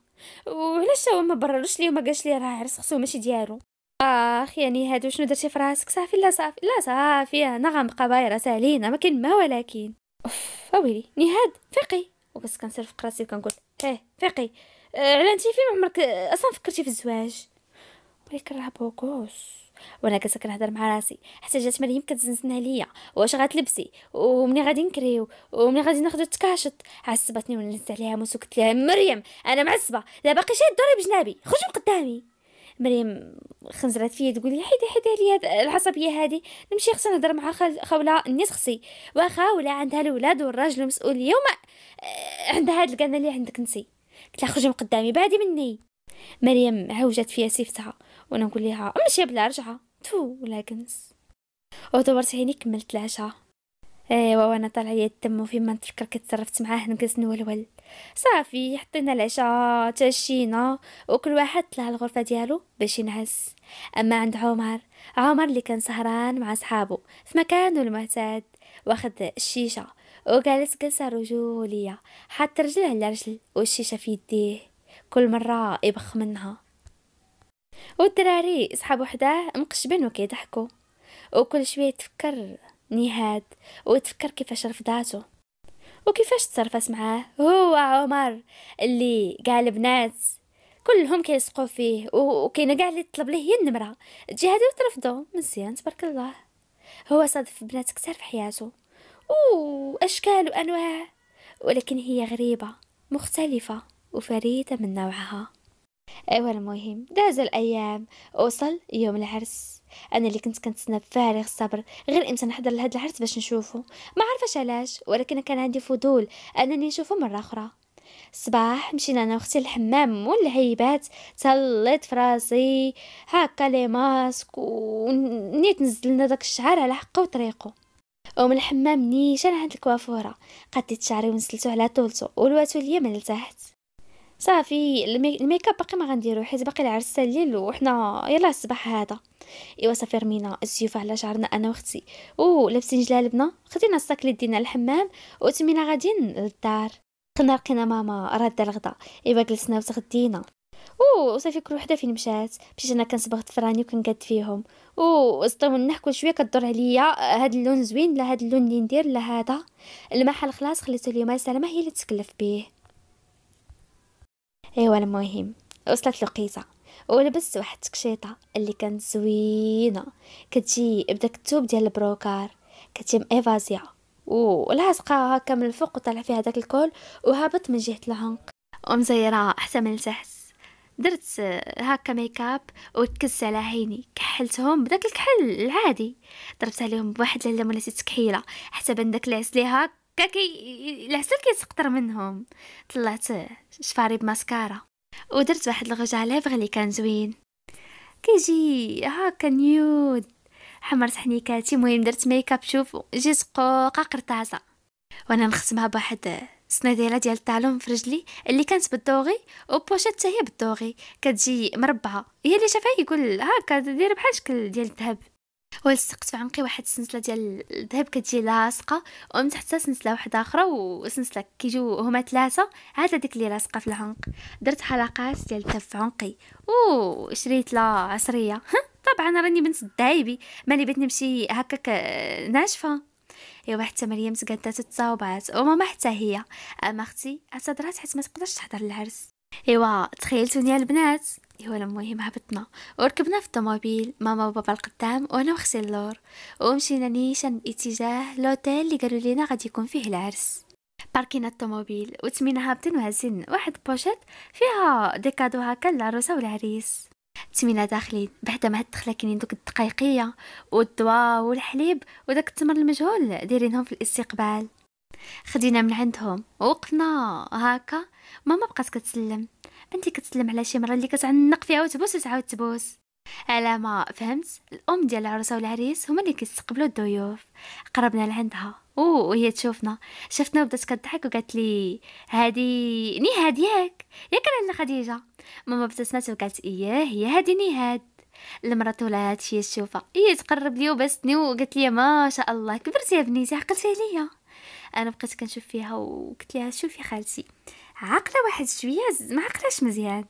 وعلاش هو ما بررش ليه وما قالش ليه راه عرس خصو ماشي ديالو اخ يعني هادو شنو درتي في راسك صافي لا صافي لا صافي انا غنبقى بايره سالينا ما كاين ما ولكن اوف اويلي نهاد فقي وبس كنصرف راسي وكنقول ايه فقي آه، على انت فين عمرك آه، اصلا فكرتي في الزواج بكره بوكوس وانا كنت كنهضر مع راسي حتى جات مريم كتزنزن عليا واش غتلبسي ومني غادي نكريو ومني غادي ناخذ التكاشط عصبتني ونزلت عليها موس وقلت لها مريم انا معصبه لا باقي شي دوري بجنابي خرج من قدامي مريم خنزرات فيا تقول لي حيدي حيدي عليا العصبيه هذه نمشي خصنا نهضر مع خوله الناس خصي واخا ولا عندها الاولاد والراجل ومسؤوليه آه، وما عندها هاد القناه اللي عندك نسي قلت لها خرجي من قدامي بعدي مني مريم عوجت فيا سيفتها وانا نقول لها امشي بلا رجعه تو ولا كنس ودورت عيني كملت العشاء ايوا وانا طالعه ليا الدم ما نتفكر كتصرفت معاه نجلس نولول صافي حطينا العشاء تشينا وكل واحد طلع الغرفه ديالو باش ينعس اما عند عمر عمر اللي كان سهران مع صحابه في مكانه المعتاد واخد الشيشه وجالس جلسه رجوليه حط رجل على رجل والشيشه في يديه كل مره يبخ منها والدراري صحاب وحده مقشبين وكيضحكوا وكل شويه تفكر نهاد وتفكر كيفاش رفضاتو وكيفاش تصرفت معاه هو عمر اللي قال البنات كلهم كيسقوا فيه وكاينه كاع اللي طلب ليه هي النمره تجي هذه وترفضو مزيان تبارك الله هو صادف بنات كثار في حياته واشكال وانواع ولكن هي غريبه مختلفه وفريده من نوعها أيوة، المهم داز الايام وصل يوم العرس انا اللي كنت كنتسنى بفارغ الصبر غير امتى نحضر لهاد العرس باش نشوفه ما عرفش علاش ولكن كان عندي فضول انني نشوفه مره اخرى الصباح مشينا انا واختي للحمام والعيبات تهليت فراسي هكا لي ماسك ونيت نزل لنا داك الشعر على حقه وطريقه ومن الحمام نيشان عند الكوافوره قديت شعري ونسلتو على طولته ولواتو ليا من لتحت صافي الميك اب باقي ما غنديرو حيت باقي العرس الليل وحنا يلا الصباح هذا ايوا صافي رمينا الزيوف على شعرنا انا واختي او لابسين جلالبنا خدينا الصاك اللي دينا الحمام وتمينا غاديين للدار دخلنا لقينا ماما راده الغدا ايوا جلسنا وتغدينا او صافي كل وحده فين مشات مشيت انا كنصبغ فراني وكنقاد فيهم او سطونا كل شويه كدور عليا هاد اللون زوين لا هاد اللون اللي ندير لا هذا المحل خلاص خليته اليوم ما سلامه هي اللي تكلف بيه ايوا المهم وصلت لقيطة ولبست واحد التكشيطة اللي كانت زوينة كتجي بداك التوب ديال البروكار كتجي ميفازيا ولازقة هكا من الفوق وطلع فيها داك الكول وهابط من جهة العنق ومزيرة حتى من التحت درت هكا ميكاب وتكس على عيني كحلتهم بداك الكحل العادي ضربت عليهم بواحد اللمه ولا تكحيله حتى بان داك العسلي هكا كاع العسل كيسقطر منهم طلعت شفاري بماسكارا ودرت واحد الغوج على ليفغ اللي كان زوين كيجي هاكا نيود حمرت حنيكاتي مهم درت ميكاب شوف جيت قوقه قرطاسه وانا نخدمها بواحد الصنيديله ديال الطالون في رجلي اللي كانت بالدوغي وبوشات هي بالدوغي كتجي مربعه هي اللي شافها يقول هاكا دايره بحال شكل ديال الذهب ولصقت في عمقي واحد السلسله ديال الذهب كتجي لاصقه ومن تحتها سلسله واحده اخرى وسلسله كيجيو هما ثلاثه عاد هذيك اللي لاصقه في العنق درت حلقات ديال الذهب في عنقي وشريت لا عصريه طبعا راني بنت الدايبي مالي بغيت نمشي هكاك آه، ناشفه ايوا حتى مريم تقدات تصاوبات وماما حتى هي اما اختي اعتذرات حيت ما تقدرش تحضر العرس ايوا تخيلتوني البنات ايوا المهم هبطنا وركبنا في الطوموبيل ماما وبابا القدام وانا وخسي اللور ومشينا نيشان باتجاه لوتيل اللي قالوا لينا غادي يكون فيه العرس باركينا الطوموبيل وتمينا هابطين وهزين واحد بوشيت فيها دي كادو هكا للعروسه والعريس تمينا داخلين بعد ما هاد الدخله كاينين دوك الدقيقيه والدواء والحليب وداك التمر المجهول دايرينهم في الاستقبال خدينا من عندهم وقفنا هكا ماما بقات كتسلم بنتي كتسلم على شي مره اللي كتعنق فيها وتبوس وتعاود تبوس على ما فهمت الام ديال العروسه والعريس هما اللي كيستقبلوا الضيوف قربنا لعندها وهي تشوفنا شفتنا وبدات كضحك وقالت لي هادي نهاد ياك ياك لاله خديجه ماما ابتسمت وقالت اياه هي هادي نهاد المرة طولات هي تشوفها هي إيه، تقرب لي وبستني وقالت لي ما شاء الله كبرتي يا بنيتي عقلتي عليا انا بقيت كنشوف فيها وقلت لها شوفي خالتي عاقله واحد شويه ما عقلاش مزيان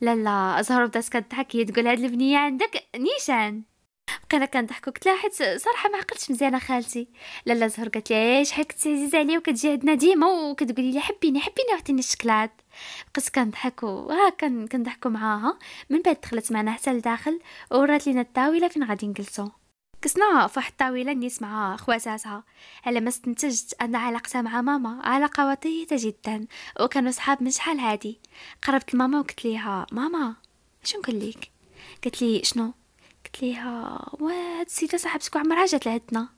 لا لا زهر بدات كضحك هي تقول هاد البنيه عندك نيشان بقينا كنضحكوا قلت لها حيت صراحه ما عقلتش مزيانه خالتي لالا زهر قالت لي شحال كنتي عزيزه عليا وكتجي عندنا ديما وكتقولي لي حبيني حبيني عطيني الشكلاط بقيت كنضحك وها كنضحكوا معاها من بعد دخلت معنا حتى لداخل ورات لينا الطاوله فين غادي نجلسوا كسناها فواحد الطاويله نيت مع خواتاتها على ما استنتجت ان علاقتها مع ماما علاقه وطيده جدا وكانوا صحاب من شحال هادي قربت لماما وقلت ليها ماما شنو نقول لك قالت لي شنو قلت ليها وهاد السيده صاحبتك عمرها جات لعندنا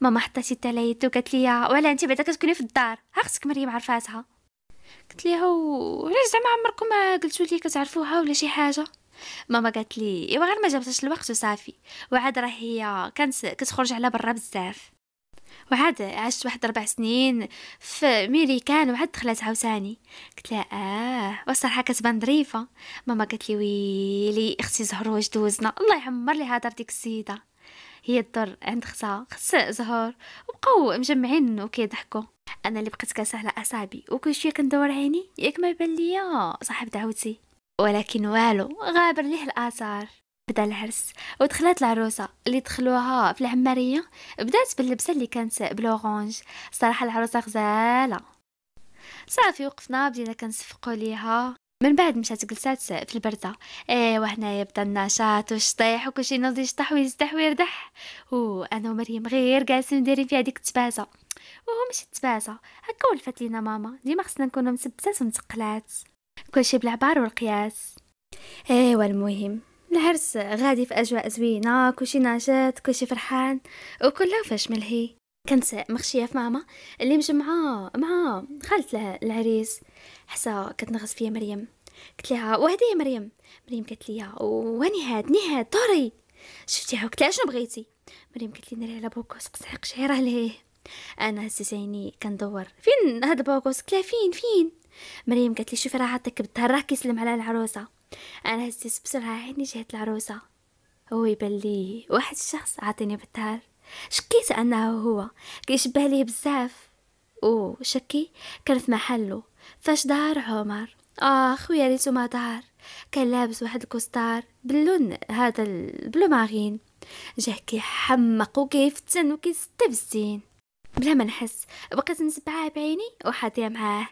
ماما حطات يدها على يدو قالت لي ولا انت بعدا كتكوني في الدار ها اختك مريم عرفاتها قلت ليها وعلاش زعما عمركم ما قلتوا لي كتعرفوها ولا شي حاجه ماما قالت لي ايوا غير ما جابتش الوقت وصافي وعاد راه هي كانت كتخرج على برا بزاف وعاد عشت واحد ربع سنين في ميريكان وعاد دخلت عاوتاني قلت لها اه والصراحه كتبان ظريفه ماما قالت لي ويلي اختي زهر واش دوزنا الله يعمر لي هضر ديك السيده هي الدر عند اختها خص زهر وبقاو مجمعين وكيضحكوا انا اللي بقيت على اعصابي وكل شويه كندور عيني ياك ما بان ليا صاحب دعوتي ولكن والو غابر ليه الآثار بدا العرس ودخلت العروسه اللي دخلوها في العماريه بدات باللبسه اللي كانت بلورانج صراحه العروسه غزاله صافي وقفنا بدينا كنصفقوا ليها من بعد مشات جلسات في البرده ايوا هنايا بدا النشاط والشطيح وكلشي ينوض يشطح ويزدح ويردح وانا ومريم غير جالسين دايرين في هذيك التبازه وهو ماشي التبازه هكا ولفات لينا ماما ديما خصنا نكونوا مسبسات ومتقلات كل شي بالعبار والقياس ايوا المهم العرس غادي في اجواء زوينه كلشي ناشط كلشي فرحان وكله فاش ملهي كنت مخشيه في ماما اللي مجمعه مع خالت العريس حسا كتنغص فيا مريم قلت لها وهدي يا مريم مريم قالت لي واني هاد نهاد دوري شفتيها قلت لها شنو بغيتي مريم قالت لي نري على بوكوس قصعق شعيره ليه انا هزيت عيني كندور فين هاد البوكوس قلت فين فين مريم قالت لي شوفي راحتك راه كيسلم على العروسة أنا هزيت بسرعة عيني جهة العروسة هو يبان لي واحد الشخص عاطيني بالتهر شكيت أنه هو كيشبه ليه بزاف او شكي كان في محله فاش دار عمر آخ آه، خويا ريتو ما دار كان لابس واحد الكوستار باللون هذا البلو مارين جاه كيحمق وكيفتن وكيستبزين بلا ما نحس بقيت نسبعها بعيني وحاضية معاه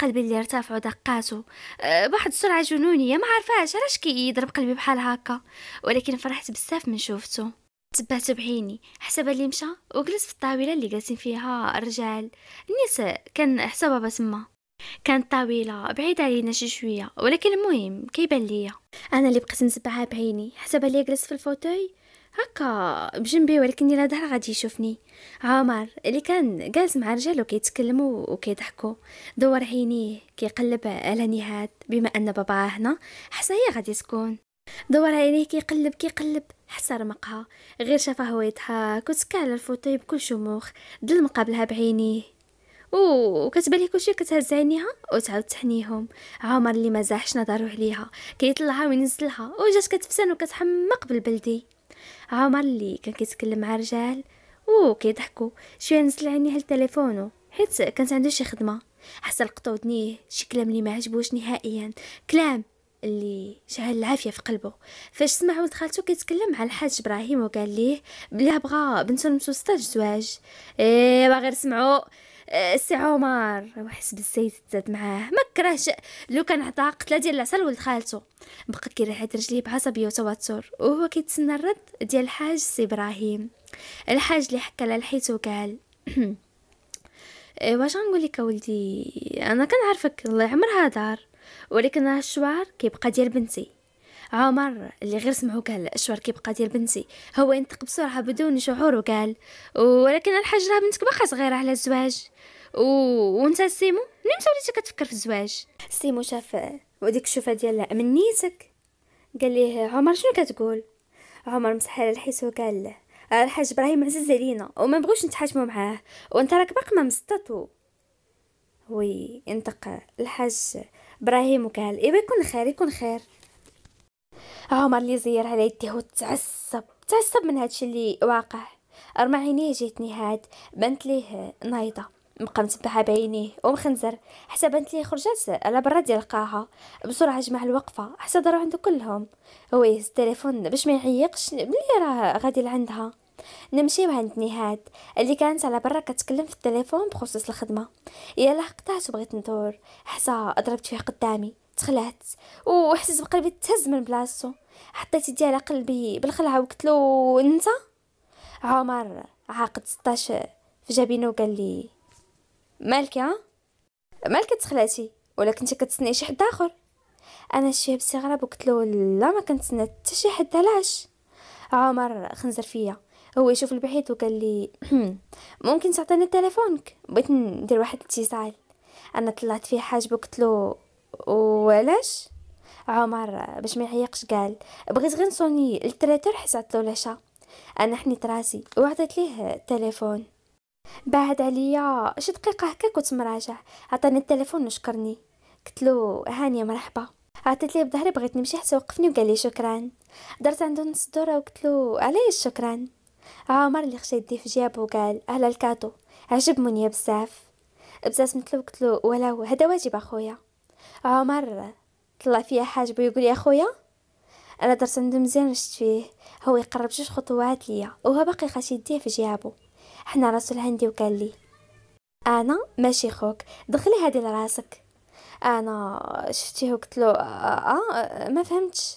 قلبي اللي ارتفع دقاته أه، بواحد السرعة جنونية ما عارفاش علاش كيضرب قلبي بحال هكا ولكن فرحت بزاف من شوفته تبعت بعيني حسب اللي مشى وجلس في الطاولة اللي جالسين فيها الرجال النساء كان حسابها بسمة كانت طاولة بعيدة علينا شي شوية ولكن المهم كيبان ليا انا اللي بقيت نسبعها بعيني حسب اللي جلس في الفوتوي هكا بجنبي ولكن الى ظهر غادي يشوفني عمر اللي كان جالس مع رجالو كيتكلموا وكيضحكوا دور عينيه كيقلب على نهاد بما ان بابا هنا حتى هي غادي تكون دور عينيه كيقلب كيقلب حتى رمقها غير شافها هو يضحك وتكا على الفوطي بكل شموخ دل مقابلها بعينيه او كتبان ليه كلشي كتهز عينيها وتعاود تحنيهم عمر اللي ما زاحش نظرو عليها كيطلعها وينزلها وجات كتفسن وكتحمق بالبلدي عمر اللي كان كيتكلم مع رجال كيضحكوا شويه نزل عيني على تليفونه حيت كانت عنده شي خدمه حتى لقطو ودنيه شي كلام اللي ما عجبوش نهائيا كلام اللي شعل العافيه في قلبه فاش سمع ولد خالته كيتكلم مع الحاج ابراهيم وقال ليه بلي بغا بنته لمسو ستاج زواج ايوا غير سمعوا السي عمر وحس بالسيد تزاد معاه ما كرهش لو كان عطاه قتله ديال العسل ولد خالته بقى كيريحات رجليه بعصبيه وتوتر وهو كيتسنى الرد ديال الحاج سي ابراهيم الحاج اللي حكى على الحيت وقال واش غنقول لك ولدي انا كنعرفك الله يعمرها دار ولكن راه الشوار كيبقى ديال بنتي عمر اللي غير سمعو قال الشعر كيبقى ديال بنتي هو ينطق بسرعه بدون شعور وقال ولكن الحاج راه بنتك باقا صغيره على الزواج و... وانت سيمو منين وليتي كتفكر في الزواج سيمو شاف وديك الشوفه ديال منيتك قال ليه عمر شنو كتقول عمر مسح على الحيس وقال له الحاج ابراهيم عزيز علينا وما بغوش نتحاشمو معاه وانت راك باقي ما مصطط وي انتقى الحاج ابراهيم وقال ايوا يكون خير يكون خير عمر اه، لي زير على يديه وتعصب تعصب من هادشي اللي واقع رمى عينيه جهة نهاد بنت ليه نايضة مقمت بها بعينيه ومخنزر حتى بنت ليه خرجت على برا ديال القاعة بسرعة جمع الوقفة حتى دارو عندو كلهم هو يهز التليفون باش ما يعيقش بلي راه غادي لعندها نمشيو عند نهاد اللي كانت على برا كتكلم في التليفون بخصوص الخدمه يلا قطعت وبغيت ندور حتى ضربت فيه قدامي تخلعت وحسيت بقلبي تهز من بلاصتو حطيت يدي على قلبي بالخلعه وقلت له انت عمر عاقد 16 في جبينه وقال لي مالك ها مالك تخلعتي ولا كنتي كتسني شي حد اخر انا شي باستغراب وقلت له لا ما كنتسنى حتى شي حد علاش عمر خنزر فيا هو يشوف البحيث وقال لي ممكن تعطيني تليفونك بغيت ندير واحد الاتصال انا طلعت فيه حاجب وقلت له وعلاش عمر باش ما يعيقش قال بغيت غير نصوني للتريتور حيت عطلو العشاء انا حنيت راسي وعطيت ليه التليفون بعد عليا شي دقيقه هكا كنت مراجع عطاني التليفون وشكرني قلت له هانيه مرحبا عطيت ليه بظهري بغيت نمشي حتى وقفني وقال لي شكرا درت عنده نص دوره وقلت له علاش شكرا عمر اللي خشى يدي في جيابو قال اهلا الكاتو عجب منيا بزاف بزاف مثلو قلت له ولا هذا واجب اخويا عمر طلع فيا حاجبو يقول يا خويا انا درت عنده مزيان شفت فيه هو يقرب جوج خطوات ليا وهو باقي خاش يديه في جيابو حنا راسو لعندي وقال لي انا ماشي خوك دخلي هادي لراسك انا شفتيه وقلت له آه, آه, ما فهمتش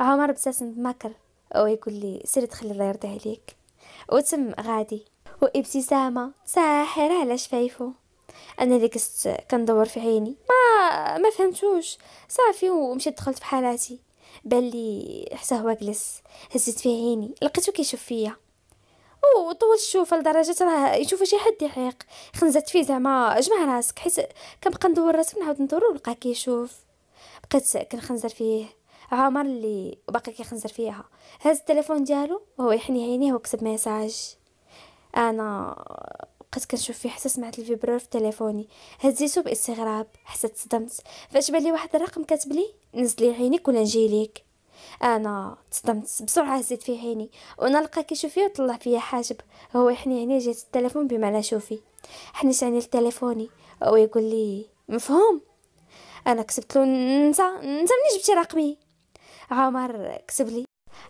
عمر بساسم بمكر ويقول لي سيري دخلي الله يرضي عليك وتم غادي وابتسامه ساحره على شفايفو انا اللي كنت كندور في عيني ما ما فهمتوش صافي ومشيت دخلت حالاتي بان لي حتى هو جلس هزيت فيه عيني لقيتو كيشوف فيا وطول الشوفه لدرجه راه يشوف شي حد يحيق خنزت فيه زعما جمع راسك حيت كنبقى ندور راسي نعاود ندور ولقى كيشوف بقيت كنخنزر فيه عمر اللي باقي كيخنزر فيها هز التليفون ديالو وهو يحني عينيه وكتب ميساج انا بقيت كنشوف فيه حتى سمعت الفيبرور في تليفوني هزيتو باستغراب حتى تصدمت فاش بان واحد الرقم كاتب لي نزلي عينيك ولا نجي ليك انا تصدمت بسرعه هزيت فيه عيني وانا لقى كيشوف فيا وطلع فيا حاجب هو يحني عيني جات التليفون بما لا شوفي حنيت عيني لتليفوني يقول لي مفهوم انا كتبت له انت انت منين جبتي رقمي عمر كتب لي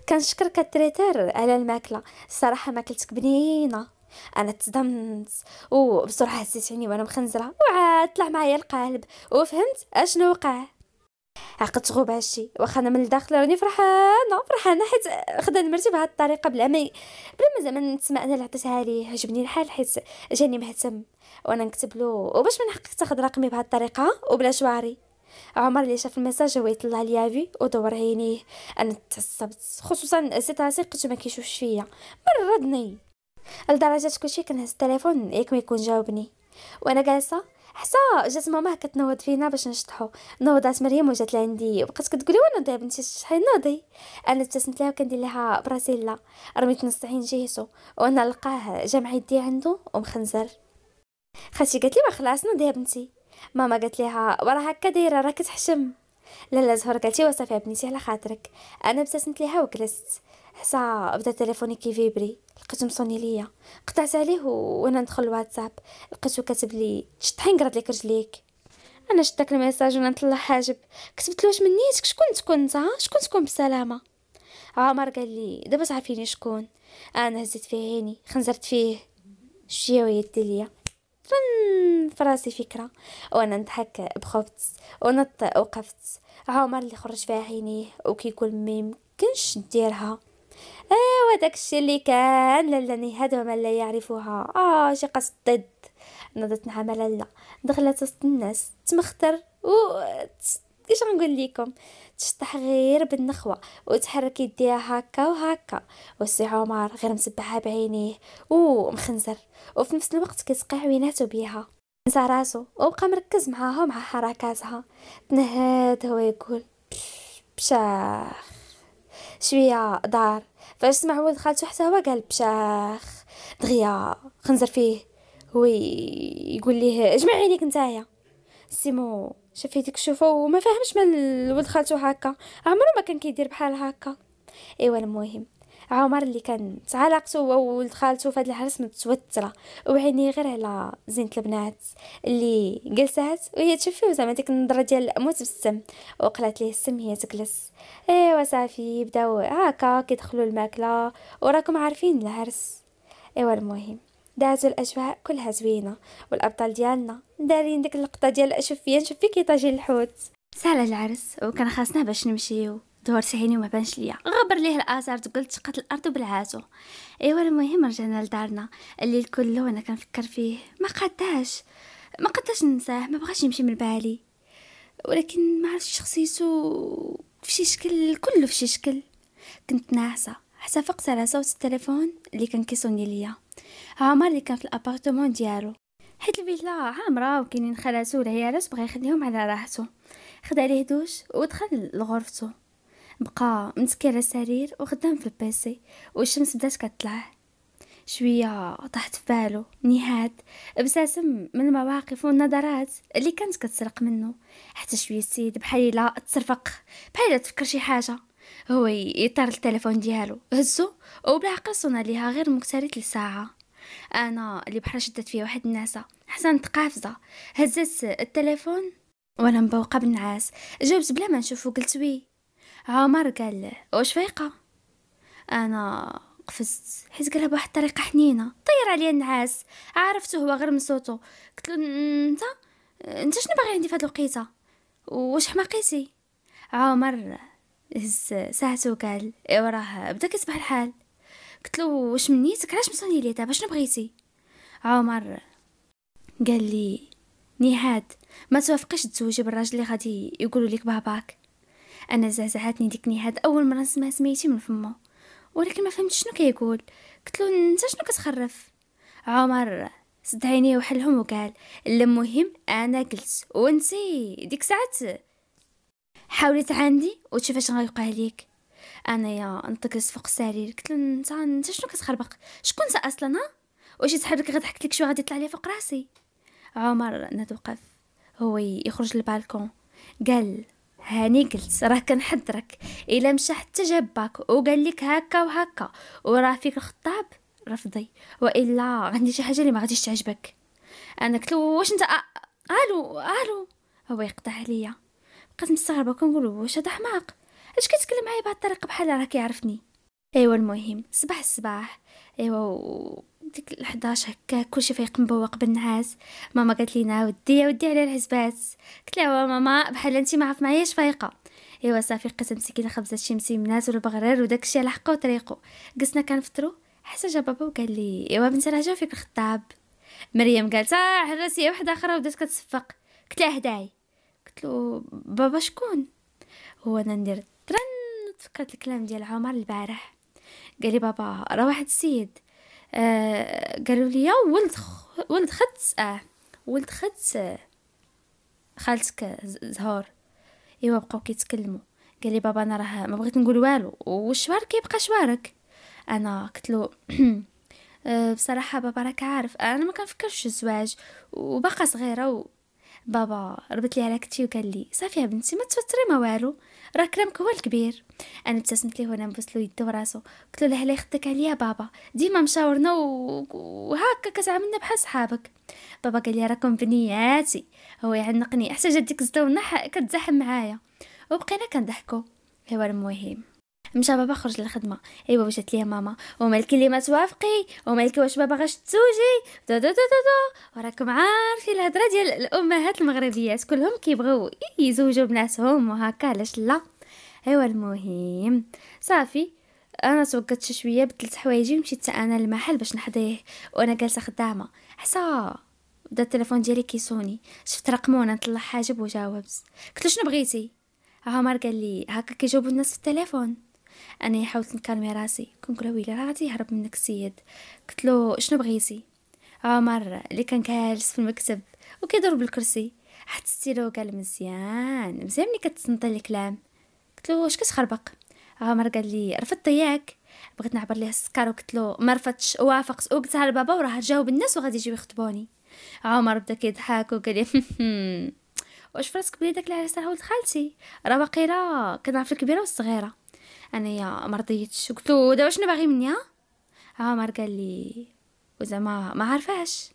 كنشكرك التريتر على الماكله الصراحه ماكلتك بنينه انا تصدمت وبسرعه هزيت عيني وانا مخنزره وعاد طلع معايا القالب وفهمت اشنو وقع عقدت غوب هادشي واخا انا من الداخل راني فرحانه فرحانه حيت خدا مرتي بهاد الطريقه بلا ما بلا ما زعما نتسمع انا اللي عطيتها ليه عجبني الحال حيت جاني مهتم وانا نكتب له وباش من حقك تاخذ رقمي بهاد الطريقه وبلا شواري عمر اللي شاف المساج هو يطلع ليا في ودور عينيه انا تعصبت خصوصا سيت راسي قلت ما كيشوفش فيا مرضني لدرجه كلشي كنهز التليفون ياك ما يكون جاوبني وانا جالسه حتى جات ماما كتنوض فينا باش نشطحو نوضات مريم وجات لعندي وبقات كتقولي وانا نوضي بنتي شحال نوضي انا ابتسمت لها وكندير لها براسيلا رميت نص عين جيسو وانا لقاه جامع يدي عنده ومخنزر خالتي قالت لي ما خلاص نوضي بنتي ماما قالت ليها ورا هكا دايره راه كتحشم لالا زهر لي وصافي بنتي على خاطرك انا ابتسمت ليها وجلست حتى بدا تليفوني كيفيبري لقيتو مصوني ليا قطعت عليه وانا ندخل الواتساب لقيتو كاتب لي تشطحي نقرض لك رجليك انا شد داك الميساج وانا نطلع حاجب كتبت له واش منيتك شكون تكون انت شكون تكون بسلامه عمر قال لي دابا تعرفيني شكون انا هزيت فيه عيني خنزرت فيه شويه ويدي ليا فن فراسي فكره وانا نضحك بخفت ونط وقفت عمر اللي خرج فيها عينيه وكيقول ميم كنش ديرها ايوا آه، داكشي اللي كان لالا نهاد وما لا يعرفها اه شي ضد نضت نعم لالا دخلت وسط الناس تمختر و اش نقول لكم تشطح غير بالنخوة وتحرك يديها هكا وهكا وسي عمر غير مسبعها بعينيه ومخنزر وفي نفس الوقت كيسقي عويناتو بيها نسى راسو وبقى مركز معاها ومع حركاتها تنهد هو يقول بشاخ شويه دار فاش سمع ولد خالته حتى هو قال بشاخ دغيا خنزر فيه هو يقول ليه اجمع عينيك نتايا سيمو شاف يديك الشوفه وما فاهمش مال ولد خالته هكا عمره ما كان كيدير بحال هكا ايوا المهم عمر اللي كان تعلقته هو وولد خالته فهاد العرس متوتره وعيني غير على زينه البنات اللي جلسات وهي تشوفي زعما ديك النظره ديال الاموت بالسم وقلات ليه السم هي تجلس ايوا صافي بداو هكا كيدخلوا الماكله وراكم عارفين العرس ايوا المهم دازو الاجواء كلها زوينه والابطال ديالنا دارين ديك اللقطه ديال شوفي شوفي طاجي الحوت سهل العرس وكان خاصنا باش نمشيو الدور سحيني وما بانش ليا غبر ليه الازارد قلت شقات الارض بالعاتو ايوا المهم رجعنا لدارنا اللي الكل وانا كنفكر فيه ما قداش ما قداش ننساه ما بغاش يمشي من بالي ولكن ما عرفتش شخصيته فشي شكل كله فشي شكل كنت ناعسه حتى فقت على صوت التليفون اللي كان كيصوني ليا عمر اللي كان في الابارتمون ديالو حيت الفيلا عامره وكاينين خالاتو والعيالات بغا يخليهم على راحته خدا ليه دوش ودخل لغرفته بقى مسكره السرير وخدام في البيسي والشمس بدات كطلع شويه طاحت في بالو نهاد بساسم من المواقف والنظرات اللي كانت كتسرق منه حتى شويه السيد بحال الا تصرفق بحال تفكر شي حاجه هو يطار التليفون ديالو هزو وبلا عقل صنع ليها غير مكترث لساعه انا اللي بحال شدت فيها واحد النعسه حسن تقافزه هزت التليفون وانا مبوقه بالنعاس جاوبت بلا ما نشوفو قلت وي عمر قال له واش فايقه انا قفزت حيت قالها بواحد الطريقه حنينه طير عليا النعاس عرفته هو غير من صوته قلت له انت انت شنو باغي عندي في هاد الوقيته واش حماقيتي عمر هز ساعته وقال ايوا راه بدا كيصبح الحال قلت له واش منيتك علاش مصوني ليه دابا شنو بغيتي عمر قال لي نهاد ما توافقيش تزوجي بالراجل اللي غادي يقولوا لك باباك انا زعزعتني ديك نهاد اول مره نسمع سميتي من فمه ولكن ما فهمتش شنو كيقول قلت له انت شنو كتخرف عمر سد عينيه وحلهم وقال المهم انا قلت وانتي ديك ساعه حاولت عندي وتشوف اش غيوقع ليك انايا نتكس فوق السرير قلت له انت انت شنو كتخربق شكون انت اصلا ها واش تحرك غضحكت لك شو غادي يطلع لي فوق راسي عمر نتوقف هو يخرج للبالكون قال هاني قلت راه كنحضرك الا مشى حتى جاباك باك وقال لك هكا وهكا وراه فيك الخطاب رفضي والا عندي شي حاجه اللي ما غاديش تعجبك انا قلت له واش انت أ... آه، الو الو هو يقطع عليا بقيت مستغربه كنقول واش هذا حماق اش كتكلم معايا بهاد الطريقه بحال راه كيعرفني ايوا المهم صباح الصباح ايوا ديك اللحظه هكا كلشي فايق مبوق بالنعاس ماما قالت لينا ودي ودي على العزبات قلت لها ماما بحال انت ما عرف معياش فايقه ايوا صافي قسم مسكينه خبزه شي مسيمنات والبغرير وداكشي على حقه وطريقه جلسنا كنفطرو حتى جا بابا وقال لي ايوا بنت جا فيك الخطاب مريم قالت اه حراسيه وحده اخرى وبدات كتصفق قلت لها هداي قلت له بابا شكون هو انا ندير ترن تفكرت الكلام ديال عمر البارح قال لي بابا راه واحد السيد قالوا لي ولد خ... ولد خت اه ولد خت خالتك زهور ايوا بقاو كيتكلموا قال لي بابا انا راه ما بغيت نقول والو والشوار كيبقى شوارك انا قلت له أه، بصراحه بابا راك عارف انا ما كنفكرش الزواج وباقا صغيره و... بابا ربط لي على كتي وقال لي صافي يا بنتي ما تفطري ما والو راه كرامك هو الكبير انا ابتسمت ليه وانا نبوس له يده وراسو قلت له لهلا يخدك عليا بابا ديما مشاورنا و... وهكا كتعاملنا بحال صحابك بابا قال لي راكم بنياتي هو يعنقني حتى جات ديك الزلونه كتزاحم معايا وبقينا كنضحكو هو المهم مشى بابا خرج للخدمه ايوا وجات ليه ماما ومالكي اللي ما توافقي ومالكي واش بابا غاش تزوجي دو دو دو دو وراكم عارفين الهضره ديال الامهات المغربيات كلهم كيبغيو يزوجوا بناتهم وهكا علاش لا ايوا المهم صافي انا توقفت شويه بدلت حوايجي ومشيت انا للمحل باش نحضيه وانا جالسه خدامه حسا بدا التليفون ديالي كيصوني شفت رقمه وانا نطلع حاجب وجاوبت قلت له شنو بغيتي عمر قال لي هكا كيجاوبوا الناس في التليفون انا حاولت نكلمي راسي كنقولها ويلي راه غادي يهرب منك السيد قلت له شنو بغيتي عمر آه، اللي كان جالس في المكتب وكيدور بالكرسي حط ستيلو قال مزيان مزيان ملي كتنطي الكلام قلت له واش كتخربق عمر آه، قال لي رفضت ياك بغيت نعبر ليه السكر وقلت له ما رفضتش وافقت وقلتها لبابا وراه جاوب الناس وغادي يجيو يخطبوني عمر آه، بدا كيضحك وقال لي واش فراسك بلي داك العريس راه ولد خالتي راه واقيلا كنعرف الكبيره والصغيره انايا مرضيتش قلت له دابا شنو باغي مني ها عمر آه، قال لي وزعما ما عارفاش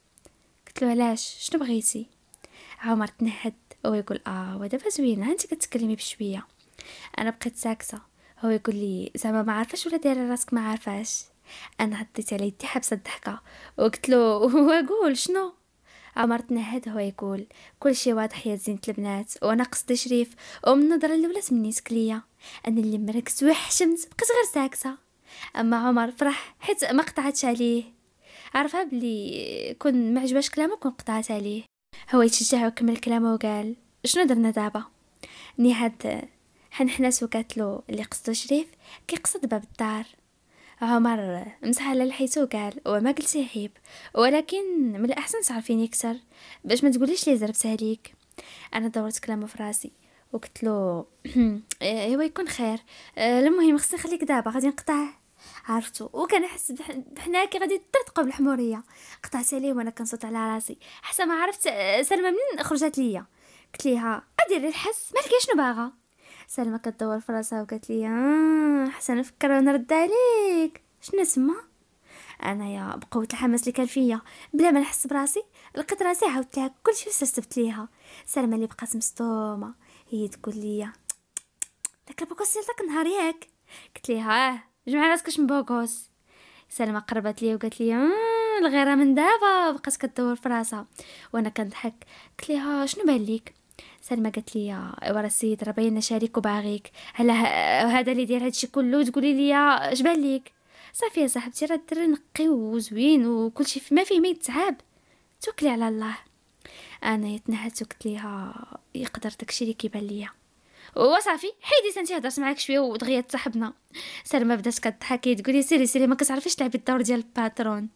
قلت له علاش شنو بغيتي عمر آه، تنهد هو يقول اه ودابا زوينه انت كتكلمي بشويه انا بقيت ساكته هو يقول لي زعما ما عارفاش ولا دايره راسك ما عارفاش انا هديت على يدي حبس الضحكه وقلت له واقول شنو عمر تنهد هو يقول كل شي واضح يا زينة البنات وانا قصدي شريف ومن النظره ولات مني ليا انا اللي مركز وحشمت بقيت غير ساكته اما عمر فرح حيت ما قطعتش عليه عرفها بلي كون ما عجباش كلامه كون قطعت عليه هو يتشجع وكمل كلامه وقال شنو درنا دابا نهاد حنحناس وقالت له اللي قصدو شريف كيقصد باب الدار عمر مسح على الحيط وقال وما قلت عيب ولكن من الأحسن تعرفيني أكثر باش ما تقوليش لي زربتها عليك أنا دورت كلامه في راسي وقلت له ايوا أمم، آه، يكون خير آه، المهم خصني نخليك دابا غادي نقطع عرفتو وكنحس بحناكي غادي ترتقب الحموريه قطعت عليه وانا كنصوت على راسي حتى ما عرفت آه، سلمى منين خرجت ليا قلت ليها ادير الحس مالك شنو باغا سلمى كدور في راسها وقالت لي اه حسن نفكر ونرد عليك شنو انا انايا بقوه الحماس اللي كان فيا بلا ما نحس براسي لقيت راسي عاودت لها كلشي سرسبت ليها سلمى اللي بقات مصدومه هي تقول لي داك البوكوس داك النهار ياك قلت ليها اه جمع راسك اش بوكوس سلمى قربت لي وقالت لي آه، الغيره من دابا بقات كدور في راسها وانا كنضحك قلت ليها شنو بان ليك سلمى قالت لي ورا السيد راه باين شريك وباغيك هلا هذا اللي داير هادشي كله تقولي لي اش بان ليك صافي يا صاحبتي راه الدري نقي وزوين وكلشي ما فيه ما يتعب توكلي على الله انا يتنهت وقلت ليها يقدر داكشي اللي كيبان ليا وصافي حيدي سنتي هضرت معاك شويه ودغيا تصاحبنا سلمى بدات كضحك تقولي سيري سيري ما كتعرفيش تلعبي الدور ديال الباترون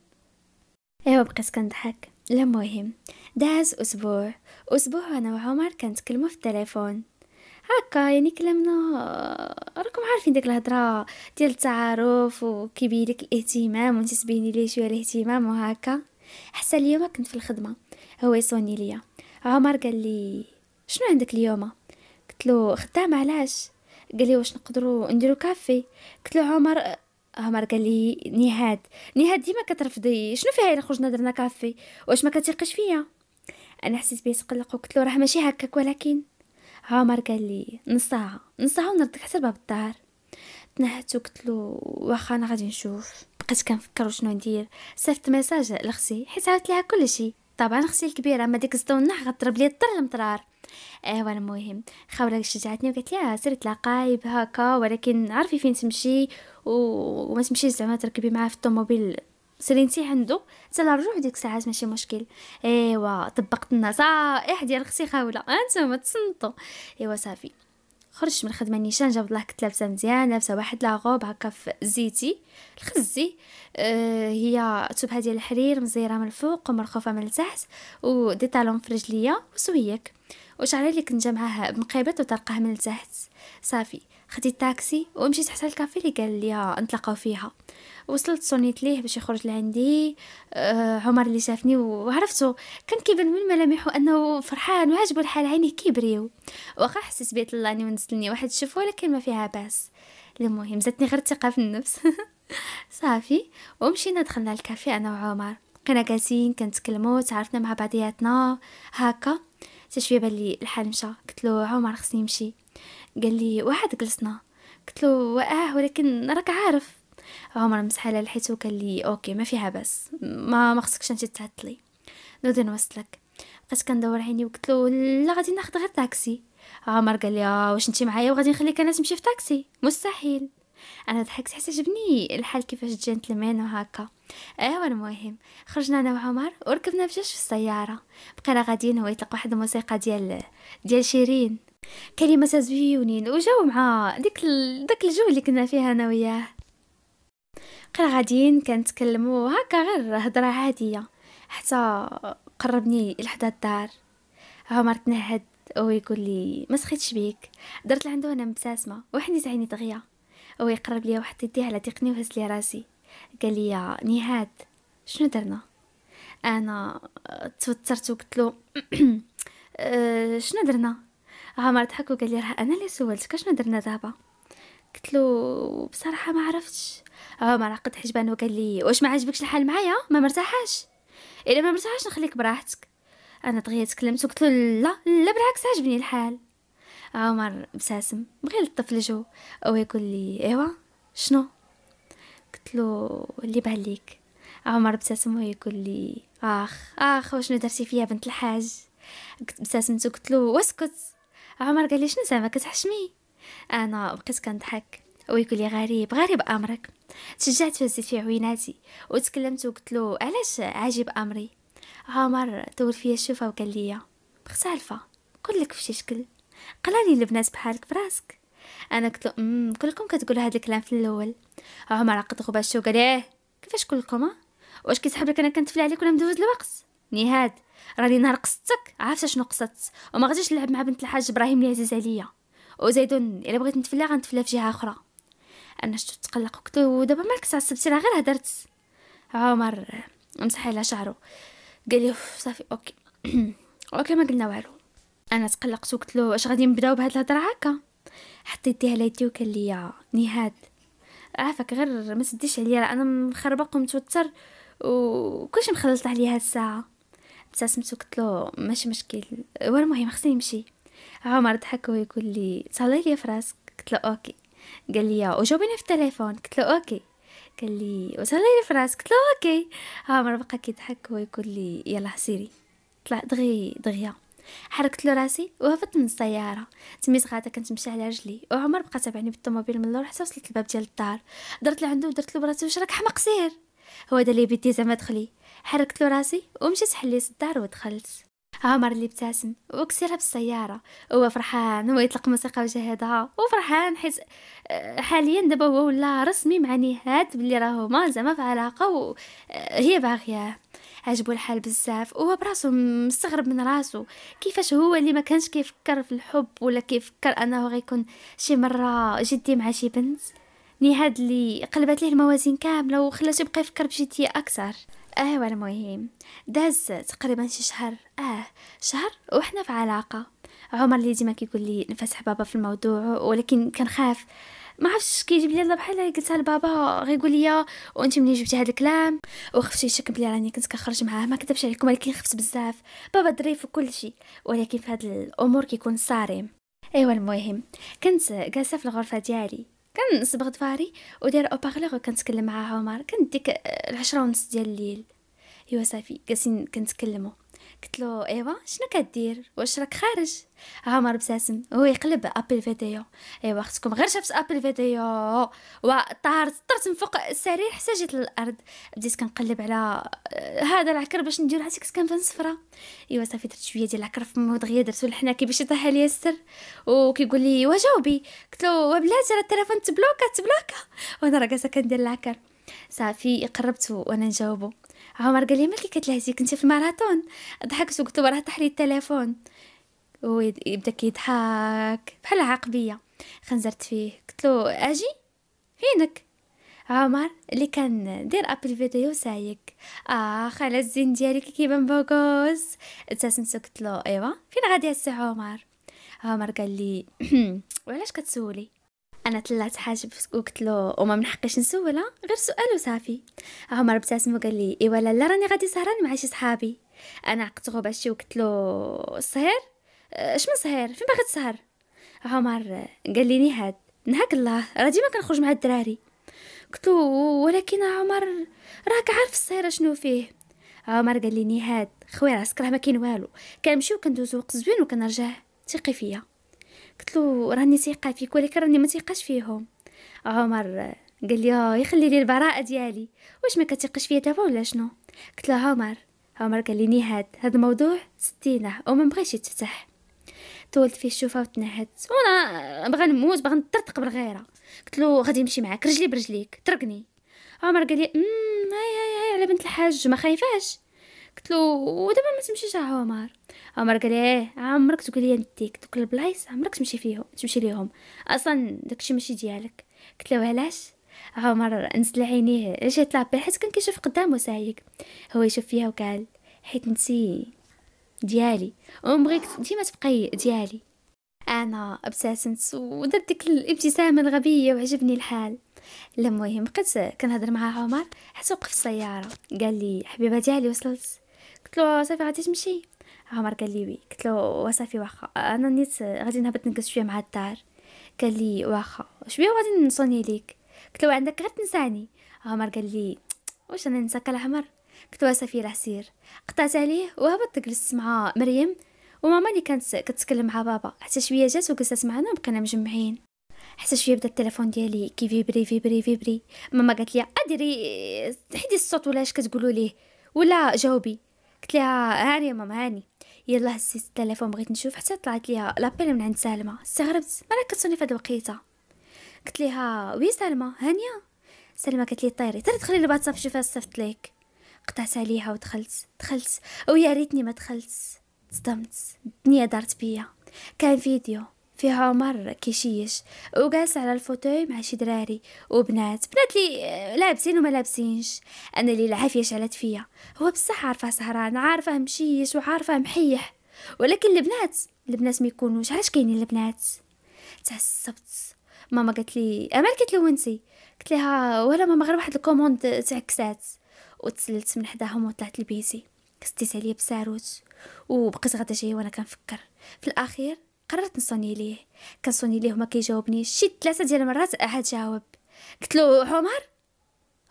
ايوا بقيت كنضحك المهم داز أسبوع أسبوع أنا وعمر كنتكلمو في التليفون هكا يعني كلامنا راكم عارفين ديك الهضره ديال التعارف وكيبين لك الاهتمام وانت تبيني ليه شويه الاهتمام وهكا حتى اليوم كنت في الخدمه هو يصوني ليا عمر قال لي شنو عندك اليوم قلت له خدام علاش قال لي واش نقدروا نديرو كافي قلت له عمر عمر قال لي نهاد نهاد ديما كترفضي شنو فيها الا خرجنا درنا كافي واش ما كتيقش فيا انا حسيت بيه تقلق وقلت له راه ماشي هكاك ولكن عمر قال لي نص ساعه نص ساعه ونردك حتى لباب الدار تنهدت وقلت له واخا انا غادي نشوف بقيت كنفكر وشنو ندير صيفط ميساج لاختي حيت عاودت لها كلشي طبعا اختي الكبيره ما ديك الزدونه غضرب لي الطر المطرار ايوا آه، المهم خولة شجعتني وقالت لي سير آه، تلاقاي بهاكا ولكن عرفي فين تمشي وما تمشي زعما تركبي معاه في الطوموبيل سيري نتي عنده حتى الرجوع ديك الساعات ماشي مشكل ايوا طبقت النصائح ديال اختي خاوله آه، انتم تصنتو ايوا صافي خرجت من الخدمه نيشان جاب الله كنت لابسه مزيان لابسه واحد لاغوب هكا في زيتي الخزي أه هي تبها ديال الحرير مزيره من الفوق ومرخوفه من التحت ودي طالون في رجليا وسويك وشعري اللي كنت جمعها بنقيبط وطلقه من التحت صافي خديت طاكسي ومشيت حتى الكافي اللي قال لي نتلاقاو فيها وصلت صونيت ليه باش يخرج لعندي آه عمر اللي شافني وعرفته كان كيبان من ملامحو انه فرحان وعجبو الحال عينيه كيبريو واخا حسيت بيت الله اني ونزلني واحد الشفوه ولكن ما فيها باس المهم زادني غير الثقه في النفس صافي ومشينا دخلنا الكافي انا وعمر بقينا جالسين كنتكلموا تعرفنا مع بعضياتنا هكا حتى شويه الحال مشى قلت له عمر خصني نمشي قال لي واحد جلسنا قلت له واه ولكن راك عارف عمر مسح على لحيته وقال لي اوكي ما فيها بس ما ما خصكش انت تعطلي نودي نوصلك بقيت كندور عيني وقلت له لا غادي ناخذ غير تاكسي عمر قال لي آه، واش انت معايا وغادي نخليك انا تمشي في تاكسي مستحيل انا ضحكت حتى عجبني الحال كيفاش جانت المين وهكا ايوا آه، المهم خرجنا انا وعمر وركبنا بجوج في السياره بقينا غاديين هو يطلق واحد الموسيقى ديال ديال شيرين كلمة تزوينين وجاو مع ديك ال... داك الجو اللي كنا فيه انا وياه بقينا غاديين كنتكلمو هكا غير هضره عاديه حتى قربني لحدا الدار عمر تنهد ويقول لي ما سخيتش بيك درت لعندو انا مبتسمه وحنيت عيني دغيا يقرب لي وحط يديه على دقني وهز لي راسي قال لي نهاد شنو درنا انا توترت وقلت له أه شنو درنا عمر آه، ضحك وقال لي راه انا اللي سولتك اشنو درنا دابا قلت له بصراحه ما عرفتش عمر آه، عقد حجبان وقال لي واش ما عجبكش الحال معايا ما مرتاحاش الا ما مرتاحاش نخليك براحتك انا دغيا تكلمت وقلت له لا لا بالعكس عجبني الحال عمر بساسم بغى يلطف الجو او يقول لي ايوا شنو قلت له اللي بعليك عمر بساسم ويقول لي اخ اخ واشنو درتي فيا بنت الحاج بساسمت وقلت له واسكت عمر قال لي شنو زعما كتحشمي انا بقيت كنضحك ويقول لي غريب غريب امرك تشجعت فزيت في عويناتي وتكلمت وقلت له علاش عاجب امري عمر طول فيا الشوفه وقال لي مختلفة عالفه لك فشي شكل قال لي البنات بحالك براسك انا قلت له امم كلكم كتقولوا هذا الكلام في الاول عمر عقد غباشو قال ايه كيفاش كلكم إيه؟ واش كيسحب لك انا كنتفل عليك ولا مدوز الوقت نهاد راني نهار قصتك عارفه شنو قصدت وما غاديش نلعب مع بنت الحاج ابراهيم اللي عزيز عليا وزيد الا بغيت نتفلى غنتفلى في جهه اخرى انا شتو تقلق قلت له دابا مالك تعصبتي راه غير هدرت عمر مسح على شعره قال لي صافي اوكي اوكي ما قلنا والو انا تقلقت وقلت له اش غادي نبداو بهاد الهضره هكا حطيتيها على يدي وقال لي نهاد عافاك غير ما تديش عليا انا مخربق ومتوتر وكلشي مخلط عليا هاد الساعه ابتسمت قلت له ماشي مشكل المهم خصني نمشي عمر ضحك ويقول لي صلي لي فراسك قلت له اوكي قال لي وجاوبني في التليفون قلت له اوكي قال لي وصلي لي فراسك قلت له اوكي عمر بقى كيضحك ويقول لي يلا سيري طلع دغي دغيا حركت له راسي وهبطت من السياره تميت غاده كنتمشي على رجلي وعمر بقى تابعني بالطوموبيل من اللور حتى وصلت الباب ديال الدار درت عنده ودرت له براسي واش راك حمق سير هو دا اللي بيدي زعما دخلي حركت له راسي ومشيت حليت الدار ودخلت عمر اللي ابتسم وكسرها بالسيارة هو فرحان هو يطلق موسيقى وجهدها وفرحان حيت آه، حاليا دابا هو ولا رسمي مع نهاد بلي راهما زعما في علاقة وهي آه، باغياه عجبو الحال بزاف وهو براسو مستغرب من راسو كيفاش هو اللي ما كانش كيفكر في الحب ولا كيفكر انه غيكون شي مره جدي مع شي بنت نهاد اللي قلبت ليه الموازين كامله وخلاش يبقى يفكر بجديه اكثر اه وانا مهم داز تقريبا شي شهر اه شهر وحنا في علاقه عمر اللي ديما كيقول لي نفتح بابا في الموضوع ولكن كنخاف ما عرفتش كيجيب لي الله بحال قلتها لبابا غيقول لي وانت منين جبتي هذا الكلام وخفت يشك بلي راني كنت كنخرج معاه ما كتبش عليكم ولكن خفت بزاف بابا ظريف وكل شيء ولكن في هاد الامور كيكون صارم ايوا المهم كنت جالسه في الغرفه ديالي كنصبغ ودير او اوبارلور وكنتكلم مع عمر كنديك العشرة ونص ديال الليل ايوا صافي جالسين كنتكلموا قلت له ايوا شنو كدير واش راك خارج عمر ابتسم هو يقلب ابل فيديو ايوا خصكم غير شافت ابل فيديو وطار طرت من فوق السرير حتى جيت للارض بديت كنقلب على آه، هذا العكر باش ندير عرفتي كان فان صفرا ايوا صافي درت شويه ديال العكر في المود دغيا درتو الحناكي باش يطيح عليا السر وكيقول لي وجاوبي إيوة، قلت له وبلاتي راه التليفون تبلوكا تبلوكا وانا راه جالسه كندير العكر صافي قربت وانا نجاوبو عمر قال لي مالك كتلهزي كنتي في الماراثون ضحكت وقلت له راه طاح لي التليفون ويبدا كيضحك بحال عقبيه خنزرت فيه قلت له اجي فينك عمر اللي كان دير ابل فيديو سايق اه خلا الزين ديالك كيبان بوكوز ابتسمت قلت له ايوا فين غادي يا عمر عمر قال لي وعلاش كتسولي انا طلعت حاجب وقلت له وما من حقيش نسولها غير سؤال وصافي عمر ابتسم وقال لي ايوا لا راني غادي سهران مع شي صحابي انا عقت باش وقلت له السهر اش أه، من سهر فين باغي تسهر عمر قال لي نهاد نهاك الله راه ديما كنخرج مع الدراري قلت له ولكن عمر راك عارف السهر شنو فيه عمر قال لي نهاد خويا راسك راه ما كاين والو كنمشيو كندوزو وقت زوين وكنرجع ثقي فيا قلت له راني ثيقه فيك ولكن راني ما ثيقاش فيهم عمر قال لي آه، يخلي لي البراءه ديالي واش ما كتيقش فيا دابا ولا شنو قلت له عمر عمر قال لي نهاد هذا الموضوع ستينه وما بغيتش يتفتح طولت فيه الشوفه وتنهدت وانا بغا نموت باغا نطرطق بالغيره قلت له غادي نمشي معاك رجلي برجليك ترقني عمر قال لي هاي هاي هاي على بنت الحاج ما خايفاش قلت له ودابا ما تمشيش يا عمر عمر قال ايه عمرك تقول لي نديك دوك البلايص عمرك تمشي فيهم تمشي ليهم اصلا داكشي ماشي ديالك قلت له علاش عمر نزل عينيه اش يطلع حيت كان كيشوف قدامه سايق هو يشوف فيها وقال حيت نسي ديالي ونبغيك ديما تبقي ديالي انا ابتسمت ودرت ديك الابتسامه الغبيه وعجبني الحال المهم بقيت كنهضر مع عمر حتى وقف السياره قال لي حبيبه ديالي وصلت قلت له صافي غادي تمشي عمر قال لي وي قلت له وصافي واخا انا نيت غادي نهبط نقص شويه مع الدار قال لي واخا شويه وغادي نصوني ليك قلت له عندك غير تنساني عمر قال لي واش انا ننساك العمر قلت له صافي راه سير قطعت عليه وهبطت جلست مع مريم وماما اللي كانت كتكلم مع بابا حتى شويه جات وجلست معنا وبقينا مجمعين حتى شويه بدا التليفون ديالي كيفيبري فيبري فيبري ماما قالت لي اديري حيدي الصوت ولا اش كتقولوا ليه ولا جاوبي قلت لها هاني يا ماما هاني يلا هزيت التليفون بغيت نشوف حتى طلعت ليها لابيل من عند سلمى استغربت ما كتصوني فهاد الوقيته قلت ليها وي سلمى هانيه سلمى قالت لي طيري طيري دخلي للواتساب شوفي صيفط ليك قطعت عليها ودخلت دخلت ويا ريتني ما دخلت صدمت الدنيا دارت بيا كان فيديو فيها عمر كيشيش وجالس على الفوتوي مع شي دراري وبنات بنات لي آه، لابسين وما لابسينش انا لي العافيه شعلت فيا هو بصح عارفه سهران عارفه مشيش وعارفه محيح ولكن البنات البنات ما يكونوش علاش كاينين البنات تعصبت ماما قالت لي امال انتي قلت لها ولا ماما غير واحد الكوموند كسات وتسللت من حداهم وطلعت لبيتي كستيت عليا بساروت وبقيت غدا جاي وانا كنفكر في الاخير قررت نصوني ليه كنصوني ليه وما كيجاوبني شي ثلاثه ديال المرات عاد جاوب قلت له عمر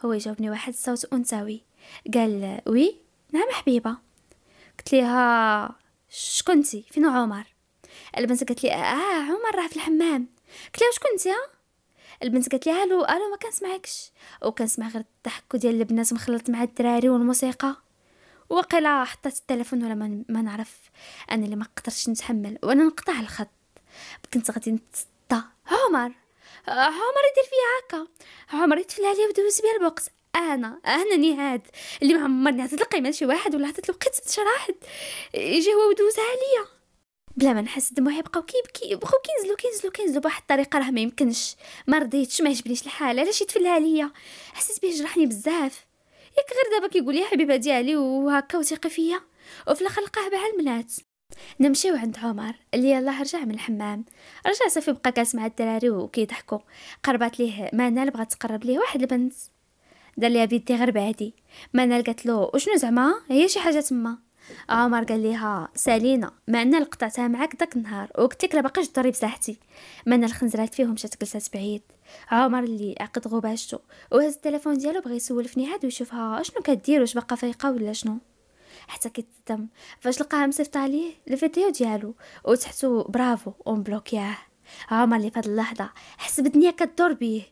هو يجاوبني واحد الصوت انثوي قال وي نعم حبيبه قلت ليها شكونتي فين عمر البنت قالت لي اه عمر راه في الحمام قلت لها شكنتي ها البنت قالت لي الو الو ما كنسمعكش وكنسمع غير الضحك ديال البنات مخلط مع الدراري والموسيقى وقلا حطيت التلفون ولا ما, نعرف انا اللي ما قدرتش نتحمل وانا نقطع الخط كنت غادي نتسطى عمر عمر يدير فيا هكا عمر يتفلى عليا ودوز بيا البوكس انا انا نهاد اللي ما عمرني عطيت القيمه لشي واحد ولا عطيت الوقت باش واحد يجي هو ودوزها عليا بلا ما نحس دموعي بقاو كيبكي بقاو كينزلو كينزلو كينزلو بواحد الطريقه راه ما يمكنش ما رضيتش ما عجبنيش الحال علاش يتفلها عليا حسيت بيه جرحني بزاف ياك غير دابا كيقول يا حبيبه ديالي وهكا وثيقه فيا وفي الاخر لقاه بها البنات نمشيو عند عمر اللي يلاه رجع من الحمام رجع صافي بقى كاس مع الدراري وكيضحكوا قربات ليه منال بغات تقرب ليه واحد البنت دار ليها بيدي غير بعدي منال قالت له وشنو زعما هي شي حاجه تما عمر قال ليها سالينا ما انا لقطعتها معاك داك النهار وقتك راه باقا جدري بصحتي ما انا الخنزرات فيهم مشات جلسات بعيد عمر اللي عقد غباشتو وهز التليفون ديالو بغى يسول في نهاد ويشوفها شنو كدير واش باقا فايقه ولا شنو حتى كيتدم فاش لقاها مصيفطه ليه الفيديو ديالو وتحتو برافو بلوكياه عمر اللي فهاد اللحظه حس بالدنيا كدور بيه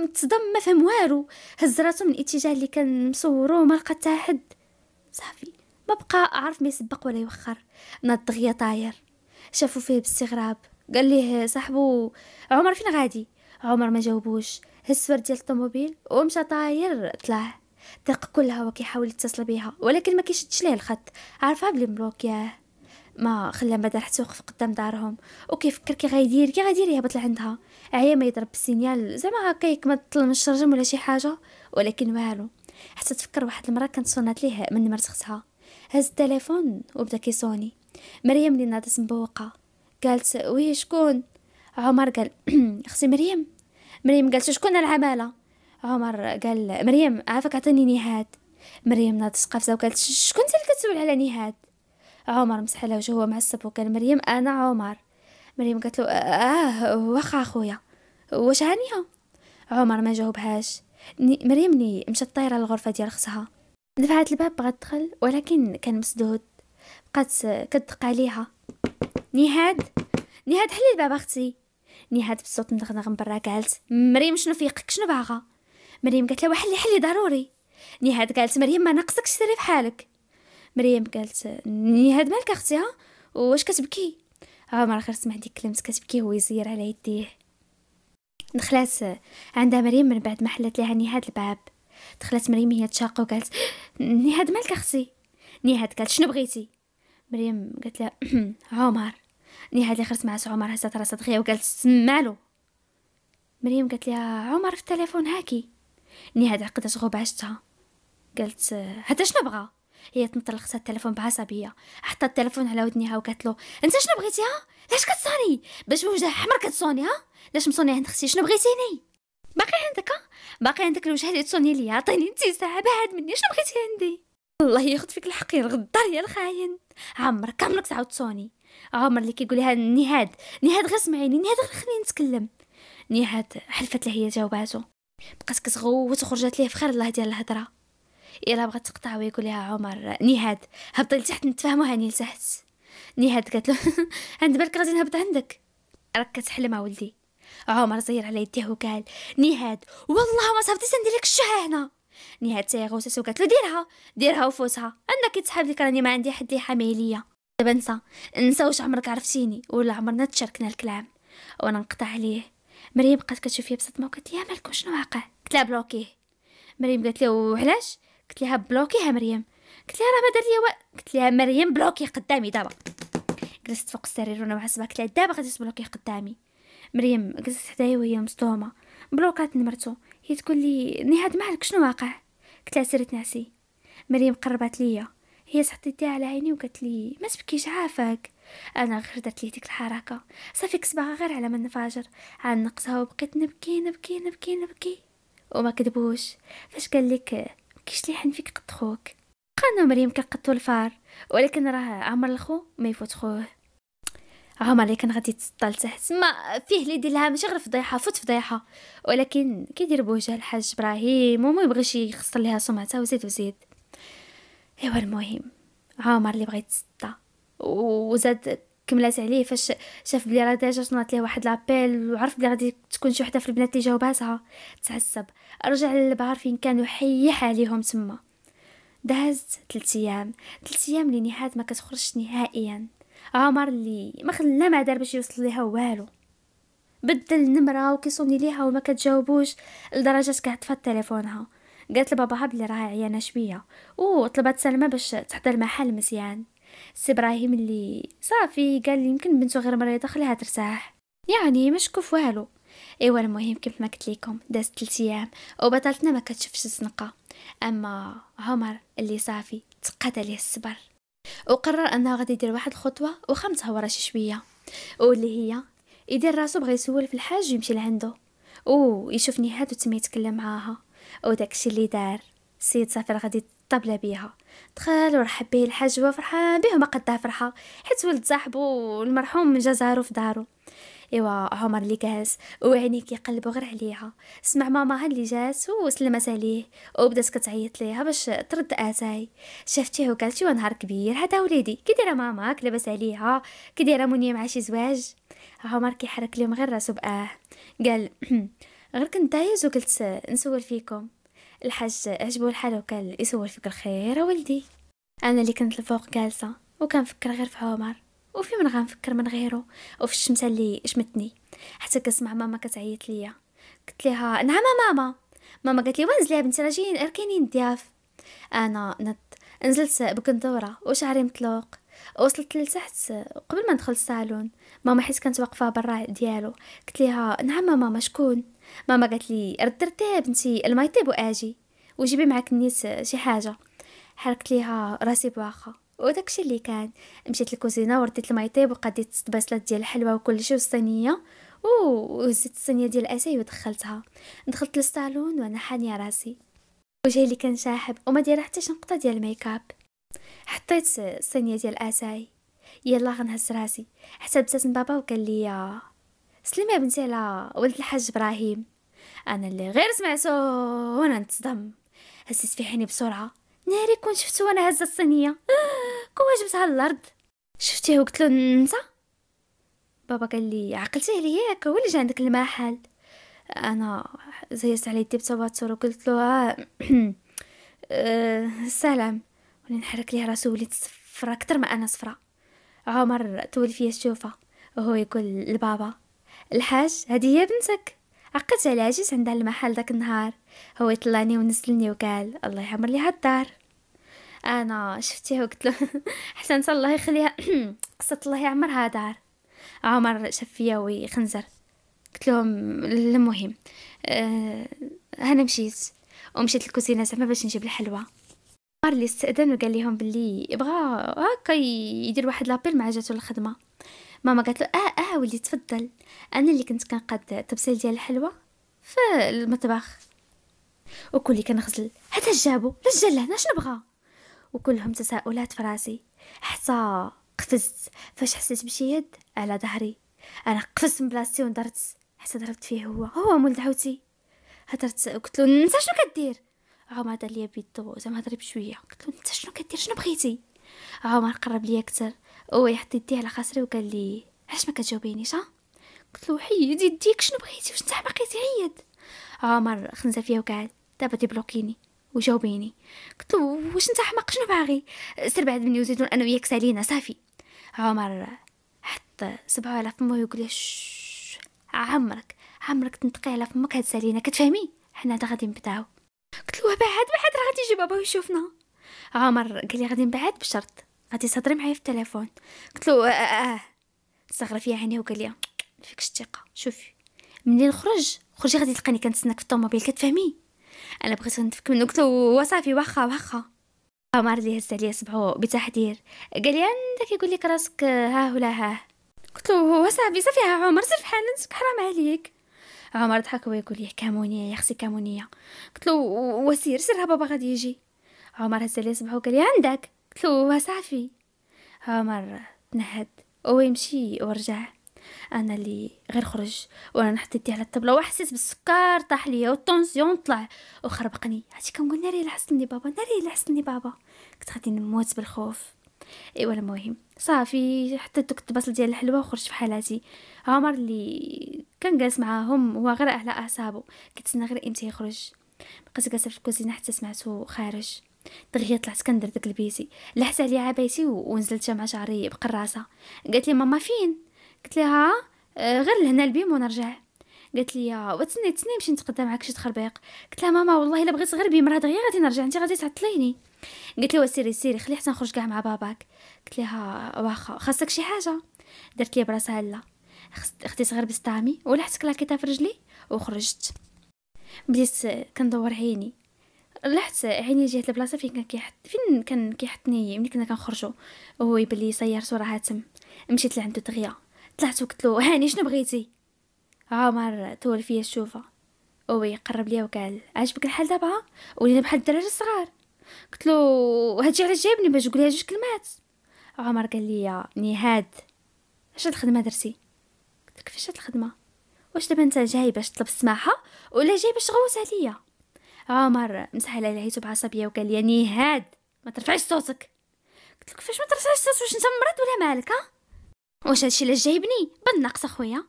ما تصدم ما فهم والو هز راسو من الاتجاه اللي كان مصورو وما لقى حد صافي ما بقى عارف ما يسبق ولا يوخر ناض دغيا طاير شافوا فيه باستغراب قال ليه صاحبو عمر فين غادي عمر ما جاوبوش هز ورد ديال الطوموبيل ومشى طاير طلع دق كلها وكيحاول يتصل بيها ولكن ما كيشدش ليه الخط عارفها بلي ياه ما خلى مدار حتى وقف قدام دارهم وكيفكر كي غيدير كي غيدير يهبط لعندها عيا ما يضرب السينيال زعما هكا يكمل طل من الشرجم ولا شي حاجه ولكن والو حتى تفكر واحد المره كانت صونات ليه من مرت اختها هز التليفون وبدا كيصوني مريم اللي ناضت مبوقة قالت وي شكون عمر قال اختي مريم مريم قالت شكون العمالة عمر قال مريم عافاك عطيني نهاد مريم ناضت قفزة وقالت شكون انت اللي كتسول على نهاد عمر مسح على وجهه معصب وقال مريم انا عمر مريم قالت له اه واخا اخويا واش هانيه عمر ما جاوبهاش مريم ني مشات طايره للغرفه ديال اختها دفعت الباب بغات تدخل ولكن كان مسدود بقات كدق عليها نهاد نهاد حلي الباب اختي نهاد بصوت مدغنغ من برا قالت مريم شنو فيقك شنو باغا مريم قالت لها حلي حلي ضروري نهاد قالت مريم ما ناقصكش سري بحالك مريم قالت نهاد مالك اختي ها واش كتبكي عمر أه، غير سمع ديك كلمت كتبكي هو يزير على يديه دخلات عندها مريم من بعد ما حلت لها نهاد الباب دخلت مريم هي تشاق وقالت نهاد مالك اختي نهاد قالت شنو بغيتي مريم قالت لها عمر نهاد اللي خرجت مع عمر هزت راسها دغيا وقالت مالو مريم قالت لها عمر في التليفون هاكي نهاد عقدت غوب عشتها قالت هذا شنو بغا هي تنطل خصها التليفون بعصبيه حطت التليفون على ودنيها وقالت له انت شنو بغيتي ها علاش كتصوني باش وجهها حمر كتصوني ها لاش مصوني عند اختي شنو بغيتيني باقي عندك باقي عندك الوجه اللي تصوني ليا عطيني انت ساعه بعد مني شنو بغيتي عندي الله ياخذ فيك الحق يرغد يا الخاين عمرك عمرك تعاود تصوني عمر اللي كيقول لها نهاد نهاد غير سمعيني نهاد غير خليني نتكلم نهاد حلفت لها هي جاوباتو بقات كتغوت وخرجت ليه في خير الله ديال الهضره الا بغات تقطع ويقول لها عمر نهاد هبطي لتحت نتفاهموا هاني لتحت نهاد قالت له عند بالك غادي نهبط عندك راك كتحلم اولدي عمر زير على يديه وقال نهاد والله ما صافتي تسندي لك الشهر هنا نهاد سايغ وساسو قالت له ديرها ديرها وفوتها انا كيتسحب لك راني ما عندي حد حامي ليا دابا طيب انسى انسى واش عمرك عرفتيني ولا عمرنا تشاركنا الكلام وانا نقطع عليه مريم بقات كتشوف فيا بصدمه وقالت لي مالكم شنو واقع قلت لها بلوكيه مريم قالت له وعلاش قلت لها بلوكيها مريم قلت لها راه ما دار ليا و... قلت لها مريم بلوكي قدامي دابا جلست فوق السرير وانا معصبه قلت لها دابا غادي تبلوكي قدامي مريم جلست حدايا وهي مصدومه بلوكات نمرتو هي تقول لي نهاد مالك شنو واقع قلت لها سرت ناسي مريم قربت ليا هي صحت يديها على عيني وقالت لي ما تبكيش عافاك انا غير درت لي ديك الحركه صافي كسبها غير على من فاجر عن نقصها وبقيت نبكي نبكي نبكي نبكي وما كدبوش فاش قال لك كيش لي حنفيك قد خوك قالنا مريم كقطو الفار ولكن راه عمر الخو ما يفوت خوه عمري كان غادي تسطى لتحت ما فيه اللي ديرلها ماشي غير فضيحه فوت فضيحه ولكن كيدير بوجه الحاج ابراهيم وما يبغيش يخسر ليها سمعتها وزيد وزيد ايوا المهم عمر اللي بغى يتسطى وزاد كملات عليه فاش شاف بلي راه ديجا صنعت ليه واحد لابيل وعرف بلي غادي تكون شي وحده في البنات اللي جاوباتها تعصب رجع للبار فين كانوا حيح عليهم تما دهزت 3 ايام 3 ايام اللي ما كتخرجش نهائيا عمر اللي ما خلى ما دار باش يوصل ليها والو بدل النمره وكيصوني ليها وما كتجاوبوش لدرجه كاع طفى تليفونها قالت لباباها بلي راها عيانه شويه وطلبت سلمى باش تحضر محل مزيان سي ابراهيم اللي صافي قال يمكن بنته غير مريضه خليها ترتاح يعني مشكوف والو ايوا المهم كيف ما قلت لكم دازت 3 ايام وبطلتنا ما كتشوفش الزنقه اما عمر اللي صافي تقاد عليه الصبر وقرر انه غادي يدير واحد الخطوه وخمتها ورا شي شويه واللي هي يدير راسو بغا يسول في الحاج ويمشي لعندو او يشوف نهاد وتما يتكلم معاها وداكشي اللي دار السيد سافر غادي طبله بيها دخل ورحب به الحاج وفرحان به وما قداه فرحه حيت ولد صاحبو المرحوم من جزارو في دارو ايوا عمر اللي كاز وعينيه كيقلبوا غير عليها سمع ماما اللي جات وسلمت عليه وبدات كتعيط ليها باش ترد اتاي شفتيه وقالت له نهار كبير هذا وليدي كي دايره ماماك لاباس عليها كي دايره منيه مع شي زواج عمر كيحرك لهم غير راسو باه قال غير كنت دايز وقلت نسول فيكم الحاج عجبو الحال وقال يسول فيك الخير ولدي انا اللي كنت الفوق جالسه وكنفكر غير في عمر وفي من غنفكر من غيرو وفي الشمسه اللي شمتني حتى كنسمع ماما كتعيط ليا قلت ليها نعم ماما ماما قالت لي وانزلي يا بنتي راجين اركيني ندياف انا نت نزلت بكندوره وشعري مطلوق وصلت لتحت قبل ما ندخل الصالون ماما حيت كانت واقفه برا ديالو قلت ليها نعم ماما شكون ماما قالت لي رد ردي بنتي الماء يطيب واجي وجيبي معك نيت شي حاجه حركت ليها راسي بواخا وداكشي اللي كان مشيت للكوزينه ورديت الماء يطيب وقديت الباسلات ديال الحلوى وكلشي والصينيه وهزيت الصينيه ديال الاتاي ودخلتها دخلت للصالون وانا حانيه راسي وجهي اللي كان شاحب وما دايره حتى شي نقطه ديال الميكاب حطيت الصينيه ديال الاتاي يلا غنهز راسي حتى بزاز بابا وقال لي سلمي يا بنتي على ولد الحاج ابراهيم انا اللي غير سمعتو وانا نتصدم هزيت في حيني بسرعه ناري كون شفتو وانا هزت الصينيه وجبتها للارض شفتيه وقلت له انت بابا قال لي عليا لياك هو اللي جا عندك المحل انا زيست على يدي تواتر وقلت له آه, آه، سلام وانا نحرك ليه راسو وليت صفرة اكثر ما انا صفرة عمر طول فيا الشوفه وهو يقول لبابا الحاج هذه هي بنتك عقلت على عجيز عندها المحل داك النهار هو يطلعني ونزلني وقال الله يعمر لي هالدار انا شفتيه وقلت له حسن الله يخليها قصه الله يعمرها دار عمر شاف فيا قلت لهم المهم أه انا مشيت ومشيت الكوزينه زعما باش نجيب الحلوى عمر اللي استأذن وقال لهم بلي يبغى هكا يدير واحد لابيل مع جاتو الخدمه ماما قالت له اه اه ولي تفضل انا اللي كنت كنقاد التبسيل ديال الحلوى في المطبخ وكل اللي كنغسل حتى جابو لا جا لهنا شنو بغا وكلهم تساؤلات في راسي حتى قفزت فاش حسيت بشي يد على ظهري انا قفزت من بلاصتي ونضربت حتى ضربت فيه هو هو مولد عوتي هضرت قلت له انت شنو كدير عمر دار ليا بيدو زعما هضري بشويه قلت له انت شنو كدير شنو بغيتي عمر قرب ليا اكثر هو يحط يديه على خاصري وقال لي علاش ما كتجاوبينيش قلت له حيد يديك شنو بغيتي واش انت حماقيتي عيد عمر خنزه فيا وقال دابا تبلوكيني وجاوبيني قلت له واش انت حماق شنو باغي سير بعد مني وزيدون انا وياك سالينا صافي عمر حط صبعو على فمه ويقول لي عمرك عمرك تنطقي على فمك هاد سالينا كتفهمي حنا هذا غادي نبداو قلت له بعد بعد راه غادي يجي بابا ويشوفنا عمر قال لي غادي نبعد بشرط غادي تهضري معايا في التليفون قلت له اه اه, آه،, آه. صغر فيا عيني وقال لي فيكش الثقه شوفي منين نخرج خرجي غادي تلقاني كنتسناك في الطوموبيل كتفهمي انا بغيت كنتفك من نكته وصافي واخا واخا عمر لي هز عليا صبعو بتحذير قال لي عندك يقول لك راسك ها ولا ها قلت له وصافي صافي ها عمر سير حالك حرام عليك عمر ضحك ويقول لي كامونيه يا خسي كامونيه قلت له وسير سير بابا غادي يجي عمر هز عليا صبعو قال لي عندك قلت له صافي عمر تنهد ويمشي ورجع انا اللي غير خرج وانا نحط يدي على الطبله وحسيت بالسكر طاح ليا والطونسيون طلع وخربقني هادشي كنقول ناري لحسني بابا ناري لحسني بابا كنت غادي نموت بالخوف ايوا المهم صافي حطيت دوك الطباسل ديال الحلوه وخرجت في حالاتي عمر اللي كان جالس معاهم هو غير على اعصابه كنتسنى غير امتى يخرج بقيت جالسه في الكوزينه حتى سمعته خارج دغيا طلعت كندير داك لبيتي لحت عليا عبايتي ونزلت مع شعري بقراصه قالت لي ماما فين قلت لها آه، غير لهنا البيم ونرجع قالت لي آه، وتسني تسني نمشي نتقدى معاك شي تخربيق قلت لها ماما والله الا بغيت غير بيم راه دغيا غادي نرجع انت غادي تعطليني قالت لي سيري سيري خلي حتى نخرج كاع مع باباك قلت لها واخا خاصك شي حاجه درت لي براسها لا خديت غير بسطامي ولحت كلاكيتها في رجلي وخرجت بديت آه، كندور عيني لحت عيني جهه البلاصه فين كان كيحط فين كان كيحطني ملي كنا كنخرجوا وهو يبان لي سيارته راه تم مشيت لعندو دغيا طلعت وقلت له هاني شنو بغيتي عمر آه، طول فيا الشوفه وي قرب ليا وقال عجبك الحال دابا ولينا بحال الدراري الصغار قلت له هادشي علاش جايبني باش نقول جوج كلمات عمر آه، قال لي نهاد اش هاد الخدمه درتي قلت له كيفاش هاد الخدمه واش دابا انت جاي باش تطلب السماحه ولا جاي باش تغوت عليا عمر آه، مسح على لهيته بعصبيه وقال لي نهاد ما ترفعش صوتك قلت له كيفاش ما ترفعش صوتك واش انت مريض ولا مالك ها واش هادشي علاش جايبني بان اخويا وانا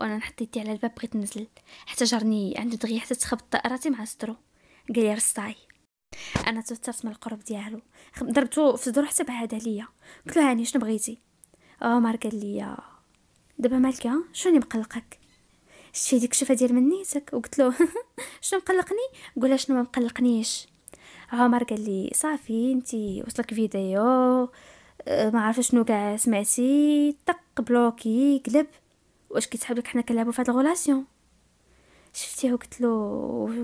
وانا نحطيتي على الباب بغيت نزل حتى جرني عنده دغيا حتى تخبط راسي مع صدرو قال لي رصاي انا توترت من القرب ديالو ضربتو في صدرو حتى بعاد عليا قلت له هاني شنو بغيتي عمر قال لي دابا مالك شنو مقلقك شتي ديك الشفه ديال منيتك وقلت له شنو مقلقني قولها شنو ما مقلقنيش عمر قال لي صافي انت وصلك فيديو أه، ما عارفه شنو كاع سمعتي طق بلوكي قلب واش كيتحب لك حنا كنلعبوا فهاد الغولاسيون شفتيه وقلت له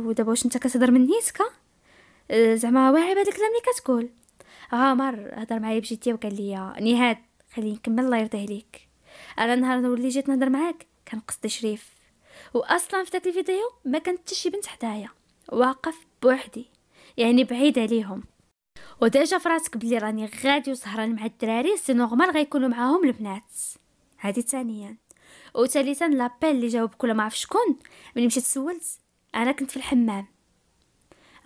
ودابا واش انت كتهضر من نيتك أه، زعما واعي بهذا الكلام اللي كتقول عمر آه، هضر معايا بجديه وقال لي نهاد خليني نكمل الله يرضي عليك انا نهار اللي جيت نهضر معاك كان قصدي شريف واصلا في ذاك الفيديو ما كانت حتى شي بنت حدايا واقف بوحدي يعني بعيد عليهم وديجا فراسك بلي راني غادي وسهران مع الدراري سي نورمال غيكونوا معاهم البنات هادي ثانيا وثالثا لابيل اللي جاوب كل ما عرف شكون ملي مشيت سولت انا كنت في الحمام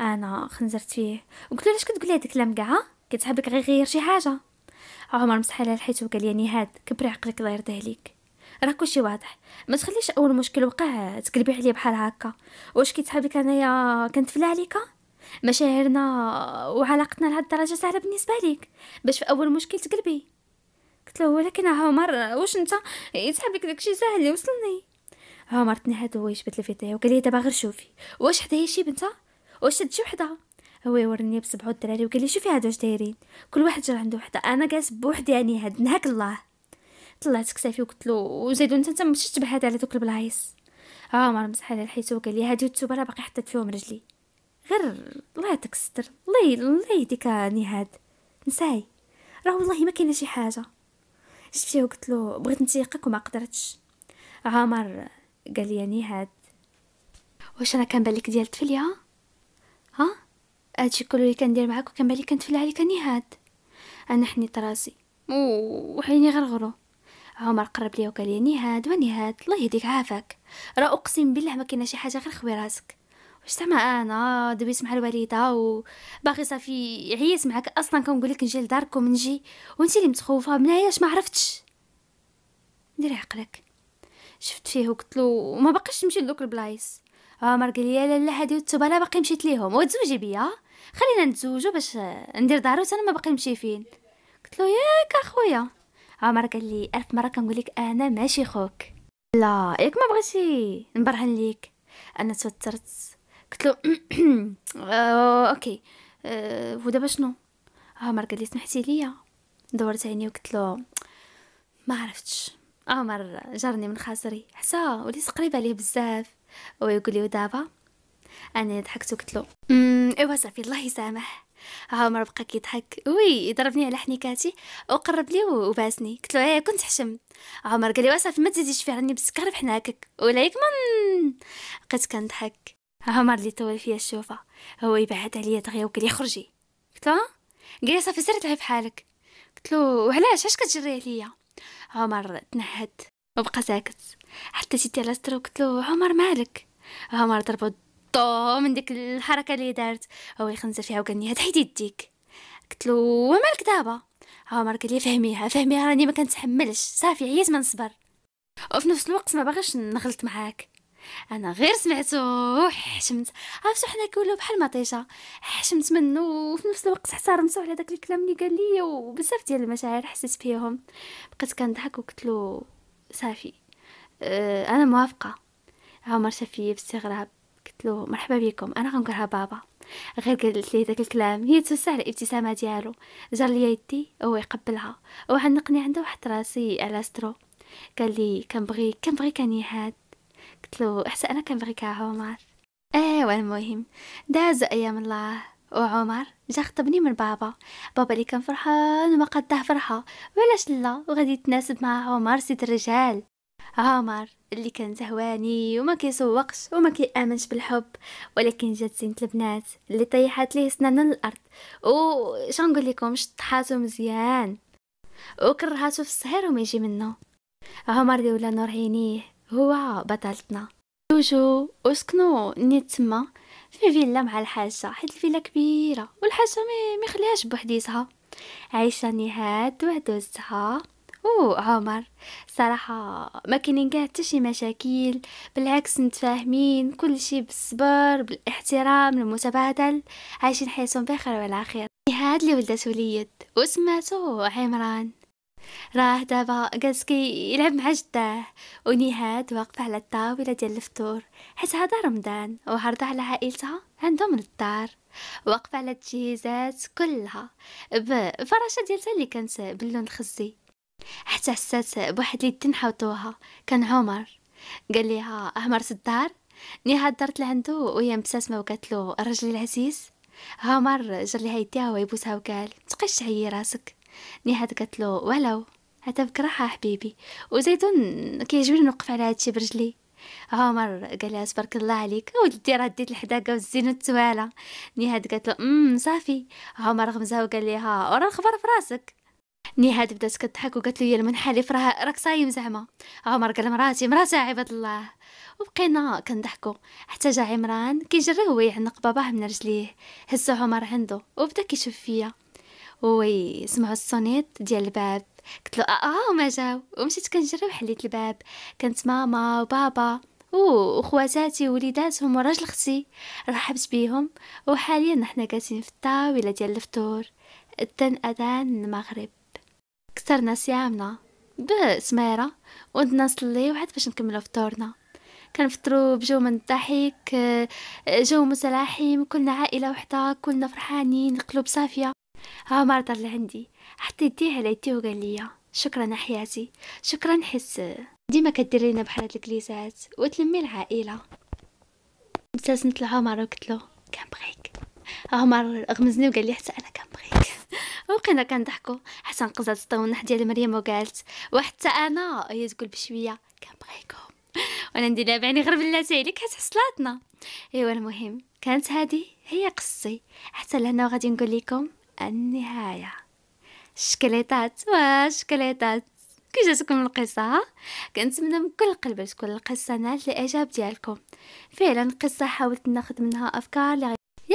انا خنزرت فيه وقلت له علاش كتقول لي هاد الكلام كاع كتحبك غير غير شي حاجه عمر مسح عليها الحيط وقال لي يعني نهاد كبري عقلك الله يرضي عليك راه كلشي واضح ما تخليش اول مشكل وقع تقلبي عليه بحال هكا واش كيتحبك انايا انايا كنتفلا عليك مشاعرنا وعلاقتنا لهاد الدرجه سهله بالنسبه ليك باش في اول مشكل تقلبي قلت له ولكن عمر واش انت يتعب لك داكشي ساهل لي وصلني عمر تنهد هو يجبد الفيديو وقال لي دابا غير شوفي واش حدا هي شي بنته واش هاد شي وحده هو يورني بسبعو الدراري وقال لي شوفي هادو واش دايرين كل واحد جرى عنده وحده انا جالس بوحدي يعني هاد نهاك الله طلعت كتافي وقلت له وزيدو انت انت مشيت تبعد على دوك البلايص عمر مسح على الحيط وقال لي هادي التوبه راه باقي حطيت فيهم رجلي غير الله يعطيك الستر الله الله يهديك نهاد نساي راه والله ما كاينه شي حاجه شفتيه وقلت له بغيت نتيقك وما قدرتش عمر قال لي نهاد واش راه كان بالك ديال تفليا ها هادشي كله اللي كندير معاك وكان بالك كنتفلى عليك نهاد انا حنيت راسي وحيني غرغرو عمر قرب ليا وقال لي نهاد ونهاد الله يهديك عافاك راه اقسم بالله ما كاينه شي حاجه غير خوي راسك واش زعما انا دبيت مع الوالده وباغي صافي عييت معاك اصلا كنقول لك نجي لداركم نجي وانت اللي متخوفه من علاش ما عرفتش ديري عقلك شفت فيه وقلت له وما بقاش نمشي لدوك البلايص عمر آه، قال لي لا لا هادي والتوبه لا باقي مشيت ليهم وتزوجي بيا خلينا نتزوجوا باش ندير داروت انا ما باقي نمشي فين قلت له ياك اخويا عمر آه، قال لي الف مره كنقول لك انا ماشي خوك لا ياك ما بغيتي نبرهن ليك انا توترت قلت له آه، اوكي أه ودابا شنو عمر آه، قال لي سمحتي ليا دورت عيني وقلت له ما عرفتش عمر آه، جرني من خاصري حتى وليت قريبه عليه بزاف ويقول لي ودابا انا ضحكت وقلت له ايوا صافي الله يسامح عمر بقى كيضحك وي ضربني على حنيكاتي وقرب لي وباسني قلت له ايه كنت حشم عمر قال لي واصافي ما تزيديش في عني بالسكر بحنا هكاك ولايك من بقيت كنضحك عمر اللي طول فيا الشوفة هو يبعد عليا دغيا وقال خرجي قلت له قال صافي سير تعي بحالك قلت له وعلاش اش كتجري عليا عمر تنهد وبقى ساكت حتى جيت على ستر وقلت له عمر مالك عمر ضربو طو من ديك الحركه اللي دارت هو يخنزر فيها وقال لي هاد حيدي يديك قلت له ومالك دابا عمر قال لي فهميها فهميها راني ما كنتحملش صافي عييت ما نصبر وفي نفس الوقت ما باغيش نغلط معاك انا غير سمعته حشمت عرفتو حنا كولو بحال مطيشه حشمت منه وفي نفس الوقت احترمته على داك الكلام اللي قال لي وبزاف ديال المشاعر حسيت فيهم بقيت كنضحك وقلت له صافي أه انا موافقه عمر فيا باستغراب قلت له مرحبا بكم انا غنقولها بابا غير قالت لي داك الكلام هي توسع الابتسامه ديالو جر لي يدي هو يقبلها وعنقني عنده واحد راسي على سترو قال لي كنبغي كنبغي كان يهاد قلت له هسه أنا كنبغيك يا عمر ايوا المهم داز أيام الله وعمر جا خطبني من بابا بابا اللي كان فرحان وما قداه فرحة وعلاش لا وغادي يتناسب مع عمر سيد الرجال عمر اللي كان زهواني وما كيسوقش وما كيامنش بالحب ولكن جات زينت البنات اللي طيحات ليه الارض للارض نقول لكم شطحاتو مزيان وكرهاتو في الصهير وما يجي منه عمر ولا نور عينيه هو بطلتنا جوجو اسكنوا نيت تما في فيلا مع الحاجه حيت الفيلا كبيره والحاجه ما ميخليهاش بوحديتها عايشه نهاد وعدوزها عمر صراحة ما كاينين كاع حتى شي مشاكل بالعكس متفاهمين كل شي بالصبر بالاحترام المتبادل عايشين حياتهم بخير وعلى خير نهاد اللي ولدت وليد وسماتو عمران راه دابا جالسكي يلعب مع جداه ونهاد واقفة على الطاولة ديال الفطور حيت هذا رمضان وعرضة على عائلتها عندهم للدار واقفة على التجهيزات كلها بفراشة ديالتها اللي كانت باللون الخزي حتى حسات بواحد اليدين حوطوها كان عمر قال ليها عمرت الدار نهاد دارت لعندو وهي مبتسمه وقالت له الرجل العزيز عمر جر ليها يديها ويبوسها وقال متبقيش تعيي راسك نهاد قالت له ولو هذا بكره حبيبي وزيدون كيعجبني نوقف على هادشي برجلي عمر قال لها تبارك الله عليك ولدي راه ديت الحداقه والزين والتواله نهاد قالت له امم صافي عمر غمزها وقال لها ورا الخبر في راسك نهاد بدات كضحك وقالت له يا المنحلف راه راك صايم زعما عمر قال مراتي مراتي عباد الله وبقينا كنضحكوا حتى جا عمران كيجري هو يعنق باباه من رجليه هز عمر عنده وبدا كيشوف فيا ويسمعوا السونيت ديال الباب قلت له اه وما آه، جاو ومشيت كنجرب حليت الباب كانت ماما وبابا وخواتاتي ووليداتهم وراجل اختي رحبت بيهم وحاليا حنا جالسين في الطاوله ديال الفطور الدن اذان المغرب كسرنا صيامنا بسميرة ودنا نصلي وعاد باش نكملو فطورنا كنفطرو بجو من الضحك آه، جو متلاحم كلنا عائله وحده كلنا فرحانين قلوب صافيه عمرت اللي عندي حتى يديها يدي وقال لي شكرا حياتي شكرا حس ديما كدير لينا بحال هاد الكليسات وتلمي العائله ابتسمت لعمر وقلت له كنبغيك عمر غمزني وقال لي حتى انا كنبغيك وبقينا كنضحكوا حتى نقزات الطونح ديال مريم وقالت وحتى انا هي تقول بشويه كنبغيكم وانا ندير لها بعيني غير بلاتي عليك حتى ايوا المهم كانت هذه هي قصتي حتى لهنا وغادي نقول لكم النهاية شكليطات وشكليطات كي جاتكم القصة كنتمنى من كل قلب تكون القصة نالت الإعجاب ديالكم فعلا القصة حاولت ناخد منها أفكار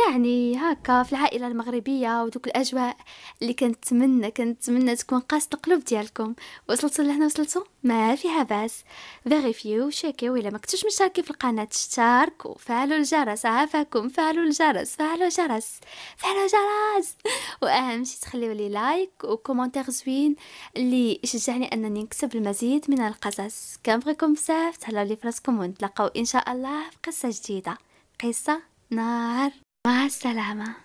يعني هكا في العائلة المغربية ودوك الأجواء اللي كنتمنى كنتمنى تكون قاس القلوب ديالكم وصلتوا لهنا وصلتوا ما فيها باس فيغيفيو شيكيو إلا ما كنتوش مشتركين في القناة تشترك وفعلوا الجرس عافاكم فعلوا الجرس فعلوا الجرس فعلوا الجرس وأهم شي تخليو لي لايك وكومنتير زوين اللي يشجعني أنني نكتب المزيد من القصص كنبغيكم بزاف تهلاو لي فراسكم ونتلاقاو إن شاء الله في قصة جديدة قصة نار مع السلامة